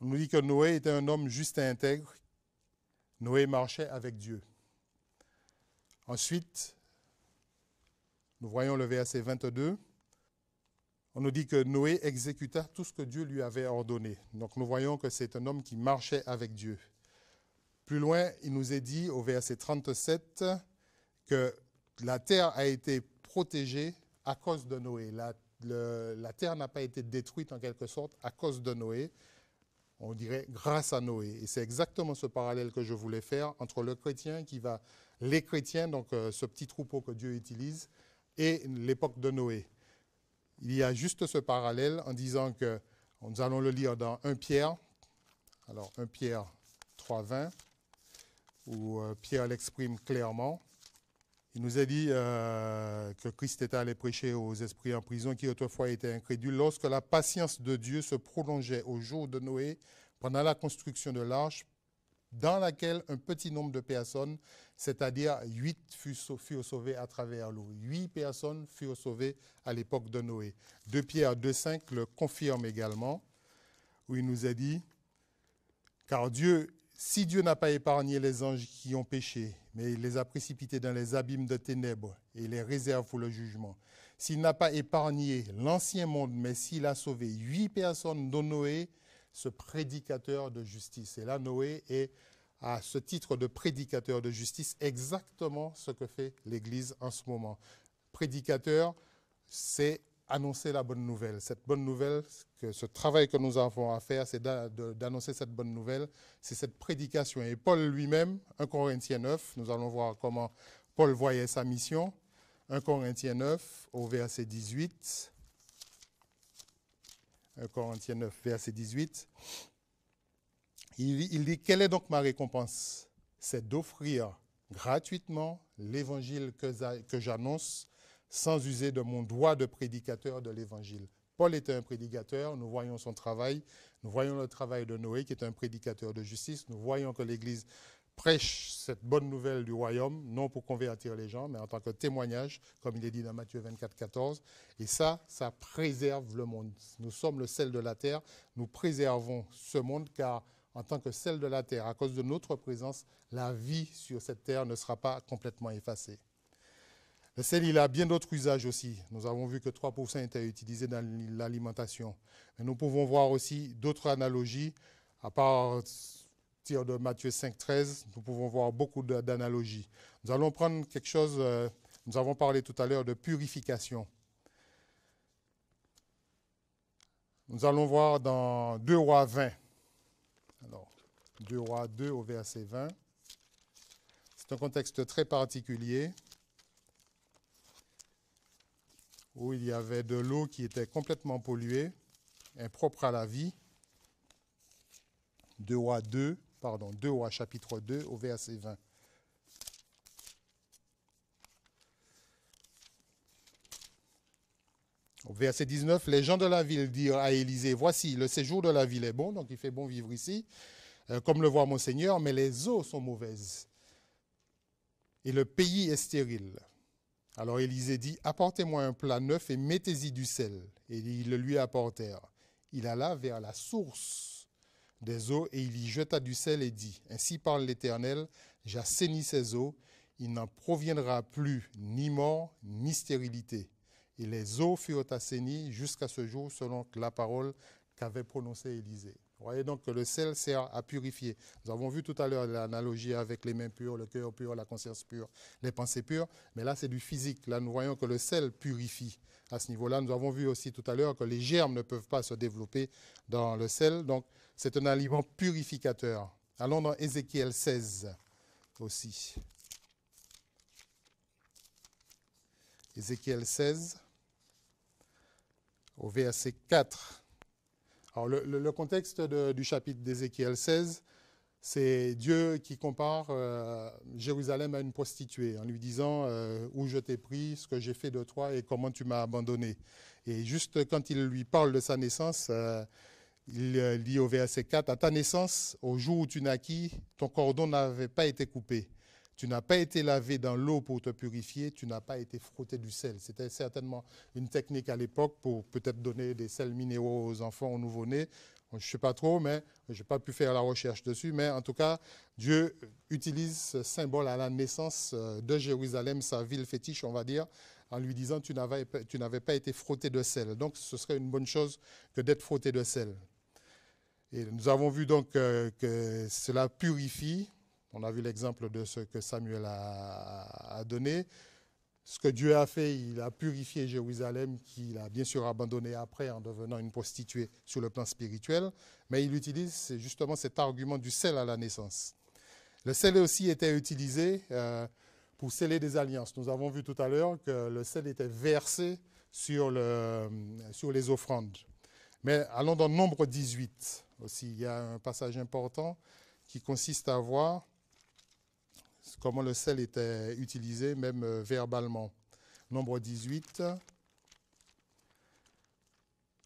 On nous dit que Noé était un homme juste et intègre. Noé marchait avec Dieu. Ensuite, nous voyons le verset 22. On nous dit que Noé exécuta tout ce que Dieu lui avait ordonné. Donc nous voyons que c'est un homme qui marchait avec Dieu. Plus loin, il nous est dit au verset 37 que la terre a été protégé à cause de Noé. La, terre n'a pas été détruite en quelque sorte à cause de Noé. On dirait grâce à Noé. Et c'est exactement ce parallèle que je voulais faire entre le chrétien qui va, les chrétiens, donc euh, ce petit troupeau que Dieu utilise, et l'époque de Noé. Il y a juste ce parallèle en disant que, nous allons le lire dans 1 Pierre, alors 1 Pierre 3.20, où euh, Pierre l'exprime clairement. Il nous a dit euh, que Christ était allé prêcher aux esprits en prison qui autrefois étaient incrédules. Lorsque la patience de Dieu se prolongeait au jour de Noé, pendant la construction de l'arche, dans laquelle un petit nombre de personnes, c'est-à-dire huit, furent sauvées à travers l'eau. Huit personnes furent sauvées à l'époque de Noé. 2 Pierre 2,5 le confirme également, où il nous a dit Car Dieu si Dieu n'a pas épargné les anges qui ont péché, mais il les a précipités dans les abîmes de ténèbres et les réserve pour le jugement, s'il n'a pas épargné l'ancien monde, mais s'il a sauvé huit personnes, dont Noé, ce prédicateur de justice. Et là, Noé est à ce titre de prédicateur de justice exactement ce que fait l'Église en ce moment. Prédicateur, c'est annoncer la bonne nouvelle. Cette bonne nouvelle ce travail que nous avons à faire, c'est d'annoncer cette bonne nouvelle, c'est cette prédication. Et Paul lui-même, 1 Corinthiens 9, nous allons voir comment Paul voyait sa mission. 1 Corinthiens 9 au verset 18. 1 Corinthiens 9, verset 18. Il, dit, quelle est donc ma récompense C'est d'offrir gratuitement l'évangile que, que j'annonce sans user de mon droit de prédicateur de l'évangile. Paul était un prédicateur, nous voyons son travail, nous voyons le travail de Noé qui est un prédicateur de justice, nous voyons que l'Église prêche cette bonne nouvelle du royaume, non pour convertir les gens, mais en tant que témoignage, comme il est dit dans Matthieu 24, 14. Et ça, ça préserve le monde. Nous sommes le sel de la terre, nous préservons ce monde car en tant que sel de la terre, à cause de notre présence, la vie sur cette terre ne sera pas complètement effacée celle sel, il a bien d'autres usages aussi. Nous avons vu que 3% était utilisé dans l'alimentation. Mais nous pouvons voir aussi d'autres analogies. À part de Matthieu 5.13, nous pouvons voir beaucoup d'analogies. Nous allons prendre quelque chose, euh, nous avons parlé tout à l'heure de purification. Nous allons voir dans 2 rois 20. Alors, 2 rois 2 au verset 20. C'est un contexte très particulier où il y avait de l'eau qui était complètement polluée, impropre à la vie. 2 Rois 2, pardon, 2 Rois chapitre 2 au verset 20. Au verset 19, les gens de la ville dirent à Élisée, voici, le séjour de la ville est bon, donc il fait bon vivre ici, euh, comme le voit mon Seigneur, mais les eaux sont mauvaises et le pays est stérile. Alors Élisée dit, Apportez-moi un plat neuf et mettez-y du sel. Et ils le lui apportèrent. Il alla vers la source des eaux et il y jeta du sel et dit, Ainsi parle l'Éternel, j'assainis ces eaux, il n'en proviendra plus ni mort ni stérilité. Et les eaux furent assainies jusqu'à ce jour selon la parole qu'avait prononcée Élisée. Vous voyez donc que le sel sert à purifier. Nous avons vu tout à l'heure l'analogie avec les mains pures, le cœur pur, la conscience pure, les pensées pures, mais là c'est du physique. Là nous voyons que le sel purifie à ce niveau-là. Nous avons vu aussi tout à l'heure que les germes ne peuvent pas se développer dans le sel, donc c'est un aliment purificateur. Allons dans Ézéchiel 16 aussi. Ézéchiel 16 au verset 4. Alors le, contexte du chapitre d'Ézéchiel 16, c'est Dieu qui compare euh, Jérusalem à une prostituée en lui disant euh, où je t'ai pris, ce que j'ai fait de toi et comment tu m'as abandonné. Et juste quand il lui parle de sa naissance, euh, il lit au verset 4, à ta naissance, au jour où tu naquis, ton cordon n'avait pas été coupé. Tu n'as pas été lavé dans l'eau pour te purifier, tu n'as pas été frotté du sel. C'était certainement une technique à l'époque pour peut-être donner des sels minéraux aux enfants, aux nouveau-nés. Je ne sais pas trop, mais je n'ai pas pu faire la recherche dessus. Mais en tout cas, Dieu utilise ce symbole à la naissance euh, de Jérusalem, sa ville fétiche, on va dire, en lui disant tu n'avais, tu n'avais pas été frotté de sel. Donc ce serait une bonne chose que d'être frotté de sel. Et nous avons vu donc euh, que cela purifie, on a vu l'exemple de ce que Samuel a, donné. Ce que Dieu a fait, il a purifié Jérusalem, qu'il a bien sûr abandonné après en devenant une prostituée sur le plan spirituel, mais il utilise justement cet argument du sel à la naissance. Le sel aussi était utilisé euh, pour sceller des alliances. Nous avons vu tout à l'heure que le sel était versé sur, sur les offrandes. Mais allons dans le Nombre 18 aussi. Il y a un passage important qui consiste à voir comment le sel était utilisé, même euh, verbalement. Nombre 18,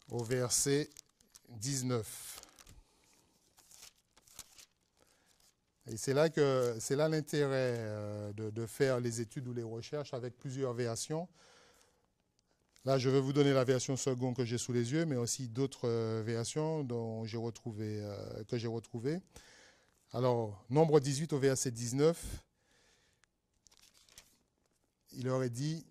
au verset 19. Et c'est là que c'est là l'intérêt euh, de, faire les études ou les recherches avec plusieurs versions. Là, je vais vous donner la version seconde que j'ai sous les yeux, mais aussi d'autres euh, versions dont j'ai retrouvé, que j'ai retrouvées. Alors, nombre 18 au verset 19 il aurait dit,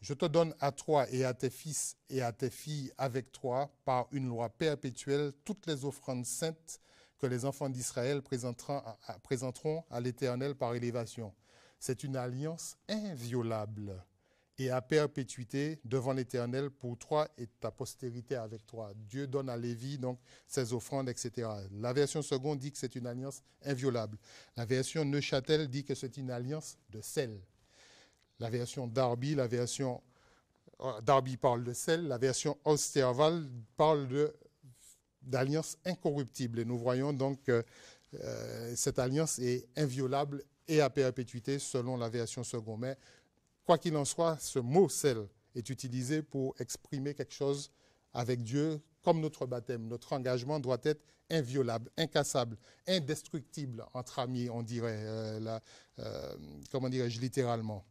je te donne à toi et à tes fils et à tes filles avec toi, par une loi perpétuelle, toutes les offrandes saintes que les enfants d'Israël présenteront à l'Éternel par élévation. C'est une alliance inviolable et à perpétuité devant l'Éternel pour toi et ta postérité avec toi. Dieu donne à Lévi donc ses offrandes, etc. La version seconde dit que c'est une alliance inviolable. La version Neuchâtel dit que c'est une alliance de sel. La version Darby, la euh, Darby parle de sel, la version Austerval parle d'alliance incorruptible. Et nous voyons donc que euh, cette alliance est inviolable et à perpétuité selon la version seconde. Mais quoi qu'il en soit, ce mot sel est utilisé pour exprimer quelque chose avec Dieu comme notre baptême. Notre engagement doit être inviolable, incassable, indestructible entre amis, on dirait, euh, comment dirais-je littéralement.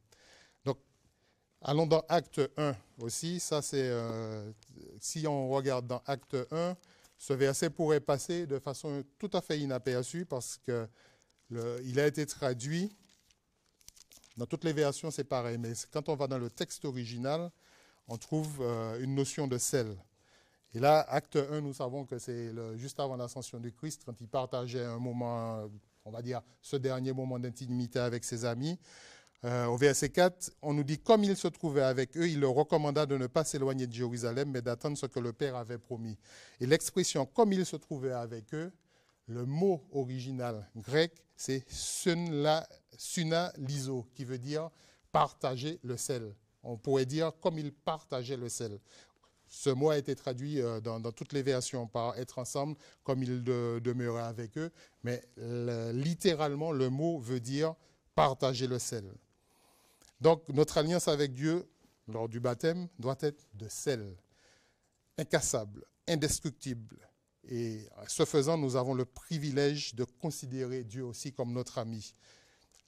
Allons dans Acte 1 aussi. Ça, c'est. Euh, si on regarde dans Acte 1, ce verset pourrait passer de façon tout à fait inaperçue parce que il a été traduit. Dans toutes les versions, c'est pareil. Mais quand on va dans le texte original, on trouve euh, une notion de sel. Et là, acte 1, nous savons que c'est juste avant l'ascension du Christ, quand il partageait un moment, on va dire, ce dernier moment d'intimité avec ses amis. Euh, au verset 4, on nous dit, comme il se trouvait avec eux, il leur recommanda de ne pas s'éloigner de Jérusalem, mais d'attendre ce que le Père avait promis. Et l'expression, comme il se trouvait avec eux, le mot original grec, c'est liso », qui veut dire partager le sel. On pourrait dire comme il partageait le sel. Ce mot a été traduit euh, dans, toutes les versions par être ensemble, comme il demeurait avec eux, mais littéralement, le mot veut dire partager le sel. Donc notre alliance avec Dieu lors du baptême doit être de sel, incassable, indestructible. Et ce faisant, nous avons le privilège de considérer Dieu aussi comme notre ami.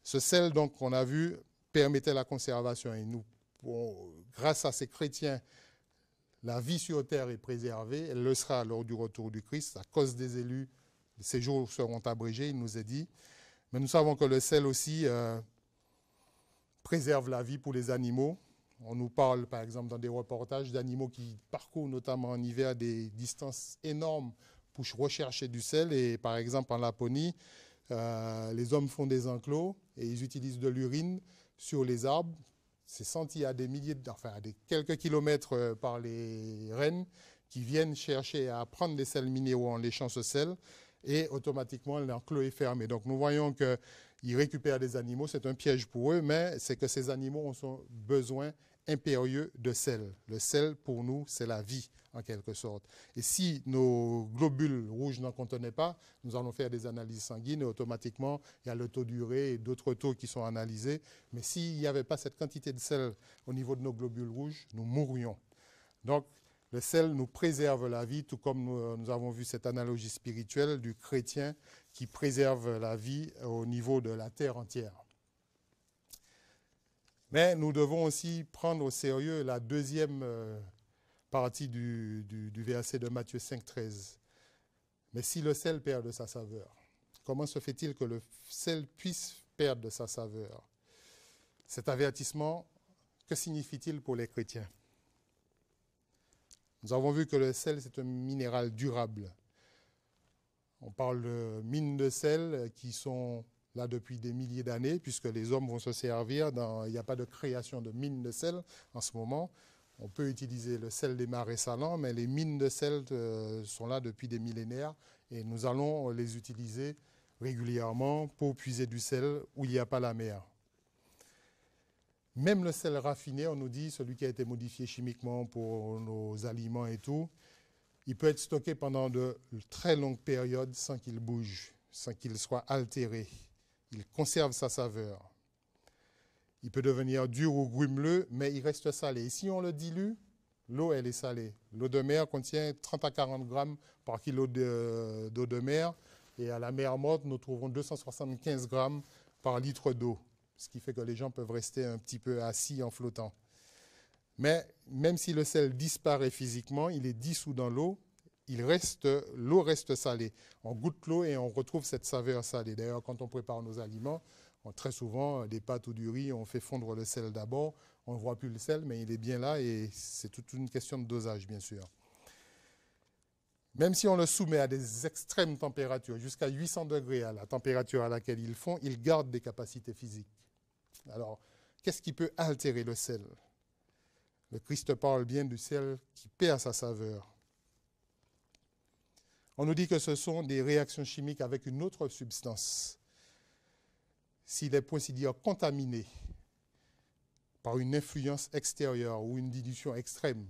Ce sel, donc, qu'on a vu, permettait la conservation. Et nous, grâce à ces chrétiens, la vie sur terre est préservée. Elle le sera lors du retour du Christ. À cause des élus, ces jours seront abrégés, il nous est dit. Mais nous savons que le sel aussi euh, préserve la vie pour les animaux. On nous parle, par exemple, dans des reportages d'animaux qui parcourent notamment en hiver des distances énormes pour rechercher du sel. Et par exemple, en Laponie, euh, les hommes font des enclos et ils utilisent de l'urine sur les arbres. C'est senti à des milliers, enfin à des quelques kilomètres euh, par les rennes qui viennent chercher à prendre des sels minéraux en léchant ce sel et automatiquement l'enclos est fermé. Donc nous voyons que ils récupèrent des animaux, c'est un piège pour eux, mais c'est que ces animaux ont besoin impérieux de sel. Le sel, pour nous, c'est la vie, en quelque sorte. Et si nos globules rouges n'en contenaient pas, nous allons faire des analyses sanguines et automatiquement, il y a le taux d'urée et d'autres taux qui sont analysés. Mais s'il n'y avait pas cette quantité de sel au niveau de nos globules rouges, nous mourrions. Donc, le sel nous préserve la vie, tout comme nous euh, avons vu cette analogie spirituelle du chrétien qui préserve la vie au niveau de la terre entière. Mais nous devons aussi prendre au sérieux la deuxième euh, partie du, verset de Matthieu 5, 13. Mais si le sel perd de sa saveur, comment se fait-il que le sel puisse perdre de sa saveur Cet avertissement, que signifie-t-il pour les chrétiens Nous avons vu que le sel, c'est un minéral durable on parle de mines de sel qui sont là depuis des milliers d'années, puisque les hommes vont se servir. il n'y a pas de création de mines de sel en ce moment. On peut utiliser le sel des marais salants, mais les mines de sel euh, sont là depuis des millénaires et nous allons les utiliser régulièrement pour puiser du sel où il n'y a pas la mer. Même le sel raffiné, on nous dit, celui qui a été modifié chimiquement pour nos aliments et tout, il peut être stocké pendant de très longues périodes sans qu'il bouge, sans qu'il soit altéré. Il conserve sa saveur. Il peut devenir dur ou grumeleux, mais il reste salé. si on le dilue, l'eau, elle est salée. L'eau de mer contient 30 à 40 grammes par kilo d'eau de, de mer. Et à la mer morte, nous trouvons 275 grammes par litre d'eau. Ce qui fait que les gens peuvent rester un petit peu assis en flottant. Mais même si le sel disparaît physiquement, il est dissous dans l'eau, l'eau reste salée. On goûte l'eau et on retrouve cette saveur salée. D'ailleurs, quand on prépare nos aliments, très souvent, euh, des pâtes ou du riz, on fait fondre le sel d'abord. On ne voit plus le sel, mais il est bien là et c'est toute une question de dosage, bien sûr. Même si on le soumet à des extrêmes températures, jusqu'à 800 degrés à la température à laquelle ils font, ils gardent des capacités physiques. Alors, qu'est-ce qui peut altérer le sel le Christ parle bien du sel qui perd sa saveur. On nous dit que ce sont des réactions chimiques avec une autre substance. S'il est, pour ainsi dire, contaminé par une influence extérieure ou une dilution extrême.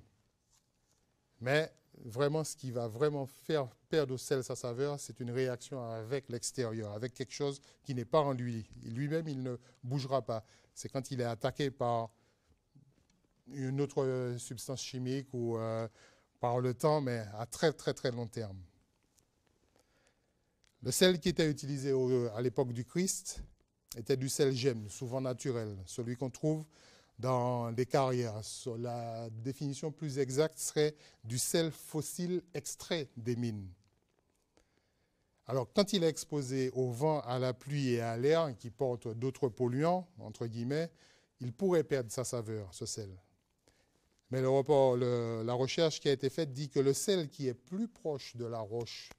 Mais vraiment, ce qui va vraiment faire perdre au sel sa saveur, c'est une réaction avec l'extérieur, avec quelque chose qui n'est pas en lui. Lui-même, il ne bougera pas. C'est quand il est attaqué par une autre euh, substance chimique ou euh, par le temps, mais à très très très long terme. Le sel qui était utilisé à l'époque du Christ était du sel gemme, souvent naturel, celui qu'on trouve dans les carrières. La définition plus exacte serait du sel fossile extrait des mines. Alors, quand il est exposé au vent, à la pluie et à l'air, qui porte d'autres polluants, entre guillemets, il pourrait perdre sa saveur, ce sel. Mais le la recherche qui a été faite dit que le sel qui est plus proche de la roche,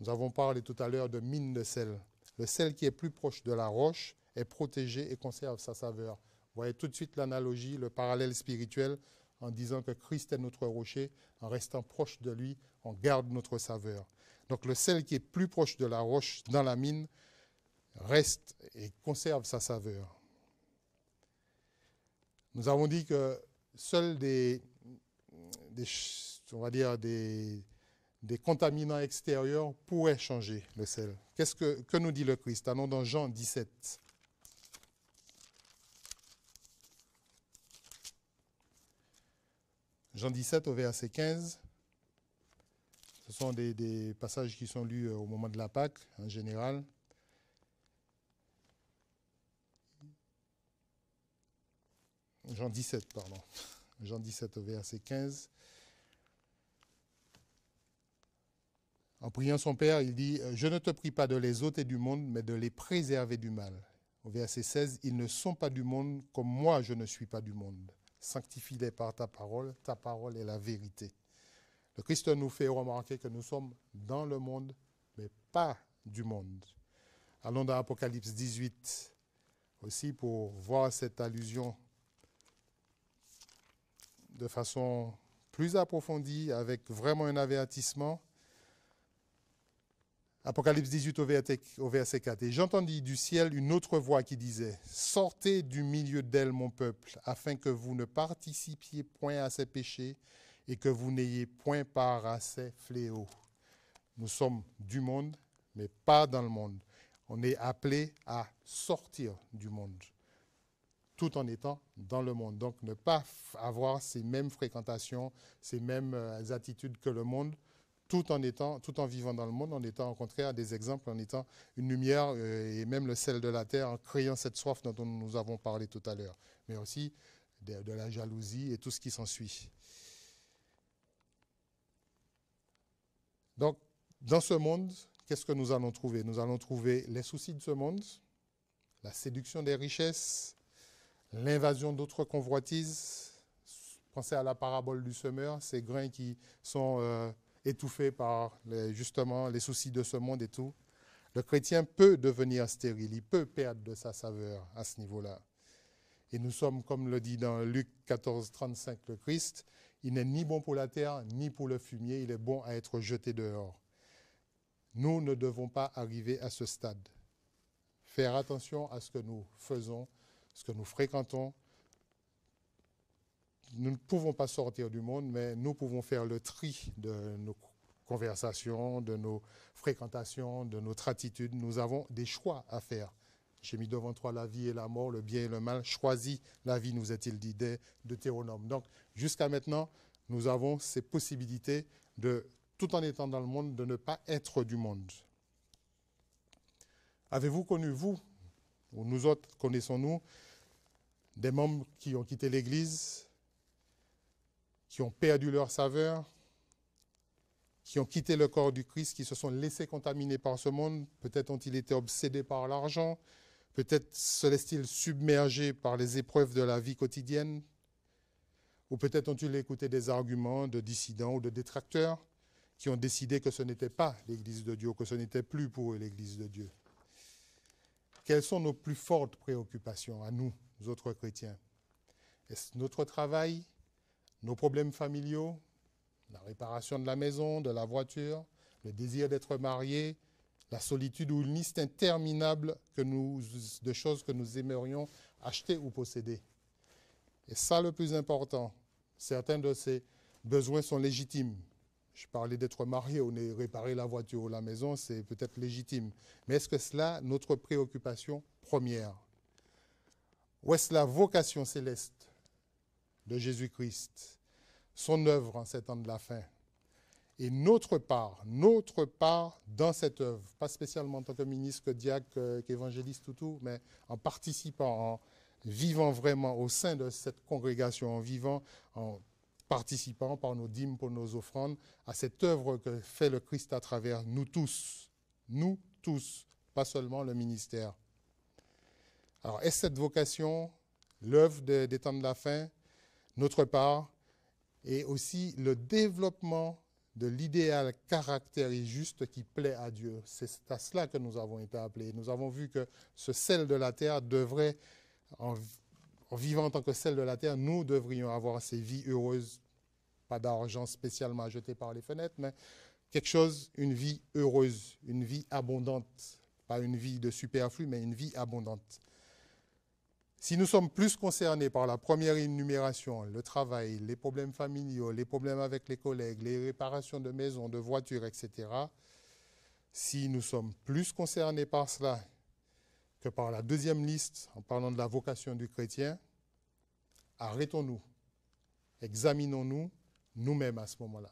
nous avons parlé tout à l'heure de mine de sel, le sel qui est plus proche de la roche est protégé et conserve sa saveur. Vous voyez tout de suite l'analogie, le parallèle spirituel en disant que Christ est notre rocher, en restant proche de lui, on garde notre saveur. Donc le sel qui est plus proche de la roche dans la mine reste et conserve sa saveur. Nous avons dit que seuls des, on va dire des, contaminants extérieurs pourraient changer le sel. Qu'est-ce que, nous dit le Christ Allons dans Jean 17. Jean 17 au verset 15. Ce sont des, passages qui sont lus euh, au moment de la Pâque en général. Jean 17, pardon. Jean 17 verset 15. En priant son Père, il dit, Je ne te prie pas de les ôter du monde, mais de les préserver du mal. Au verset 16, Ils ne sont pas du monde comme moi je ne suis pas du monde. Sanctifie-les par ta parole, ta parole est la vérité. Le Christ nous fait remarquer que nous sommes dans le monde, mais pas du monde. Allons dans Apocalypse 18 aussi pour voir cette allusion de façon plus approfondie, avec vraiment un avertissement. Apocalypse 18 au verset 4. Et j'entendis du ciel une autre voix qui disait, Sortez du milieu d'elle, mon peuple, afin que vous ne participiez point à ses péchés et que vous n'ayez point part à ses fléaux. Nous sommes du monde, mais pas dans le monde. On est appelé à sortir du monde tout en étant dans le monde. Donc ne pas avoir ces mêmes fréquentations, ces mêmes euh, attitudes que le monde, tout en, étant, tout en vivant dans le monde, en étant au contraire des exemples, en étant une lumière euh, et même le sel de la terre, en créant cette soif dont nous avons parlé tout à l'heure, mais aussi de, la jalousie et tout ce qui s'ensuit. Donc, dans ce monde, qu'est-ce que nous allons trouver Nous allons trouver les soucis de ce monde, la séduction des richesses, L'invasion d'autres convoitises, pensez à la parabole du semeur, ces grains qui sont euh, étouffés par justement les soucis de ce monde et tout. Le chrétien peut devenir stérile, il peut perdre de sa saveur à ce niveau-là. Et nous sommes, comme le dit dans Luc 14, 35, le Christ, il n'est ni bon pour la terre, ni pour le fumier, il est bon à être jeté dehors. Nous ne devons pas arriver à ce stade. Faire attention à ce que nous faisons ce que nous fréquentons. Nous ne pouvons pas sortir du monde, mais nous pouvons faire le tri de nos conversations, de nos fréquentations, de notre attitude. Nous avons des choix à faire. J'ai mis devant toi la vie et la mort, le bien et le mal. Choisis la vie, nous est il dit de Deutéronome. Donc, jusqu'à maintenant, nous avons ces possibilités de, tout en étant dans le monde, de ne pas être du monde. Avez-vous connu, vous, ou nous autres connaissons-nous, des membres qui ont quitté l'Église, qui ont perdu leur saveur, qui ont quitté le corps du Christ, qui se sont laissés contaminer par ce monde. Peut-être ont-ils été obsédés par l'argent, peut-être se laissent-ils submerger par les épreuves de la vie quotidienne, ou peut-être ont-ils écouté des arguments de dissidents ou de détracteurs qui ont décidé que ce n'était pas l'Église de Dieu, que ce n'était plus pour l'Église de Dieu. Quelles sont nos plus fortes préoccupations à nous, autres chrétiens Est-ce notre travail, nos problèmes familiaux, la réparation de la maison, de la voiture, le désir d'être marié, la solitude ou une liste interminable de choses que nous aimerions acheter ou posséder Et ça, le plus important, certains de ces besoins sont légitimes, je parlais d'être marié, on est réparé la voiture ou la maison, c'est peut-être légitime. Mais est-ce que cela, notre préoccupation première Ou est-ce la vocation céleste de Jésus-Christ, son œuvre en ces temps de la fin et notre part, notre part dans cette œuvre, pas spécialement en tant que ministre, que diacre, euh, qu'évangéliste ou tout, mais en participant, en vivant vraiment au sein de cette congrégation, en vivant, en participant par nos dîmes pour nos offrandes à cette œuvre que fait le Christ à travers nous tous, nous tous, pas seulement le ministère. Alors est-ce cette vocation, l'œuvre des temps de la fin, notre part, et aussi le développement de l'idéal caractère et juste qui plaît à Dieu. C'est à cela que nous avons été appelés. Nous avons vu que ce sel de la terre devrait en vivant en tant que celle de la terre, nous devrions avoir ces vies heureuses. Pas d'argent spécialement jeté par les fenêtres, mais quelque chose, une vie heureuse, une vie abondante. Pas une vie de superflu, mais une vie abondante. Si nous sommes plus concernés par la première énumération, le travail, les problèmes familiaux, les problèmes avec les collègues, les réparations de maisons, de voitures, etc., si nous sommes plus concernés par cela que par la deuxième liste, en parlant de la vocation du chrétien, arrêtons-nous, examinons-nous nous-mêmes à ce moment-là.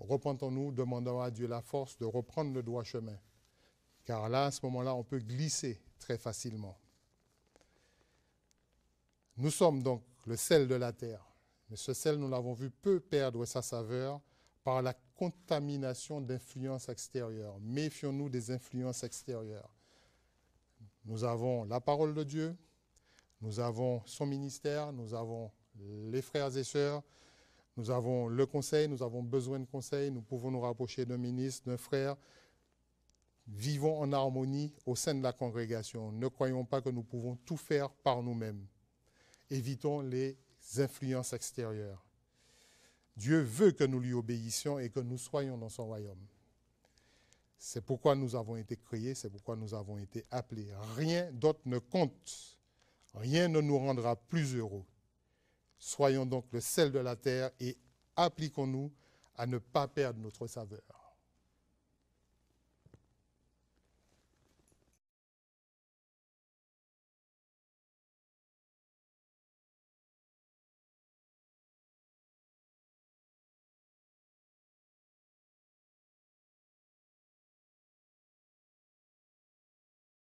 Repentons-nous, demandons à Dieu la force de reprendre le droit chemin. Car là, à ce moment-là, on peut glisser très facilement. Nous sommes donc le sel de la terre. Mais ce sel, nous l'avons vu, peut perdre sa saveur par la contamination d'influences extérieures. Méfions-nous des influences extérieures. Nous avons la parole de Dieu, nous avons son ministère, nous avons les frères et sœurs, nous avons le conseil, nous avons besoin de conseil, nous pouvons nous rapprocher d'un ministre, d'un frère. Vivons en harmonie au sein de la congrégation. Ne croyons pas que nous pouvons tout faire par nous-mêmes. Évitons les influences extérieures. Dieu veut que nous lui obéissions et que nous soyons dans son royaume. C'est pourquoi nous avons été créés, c'est pourquoi nous avons été appelés. Rien d'autre ne compte. Rien ne nous rendra plus heureux. Soyons donc le sel de la terre et appliquons-nous à ne pas perdre notre saveur.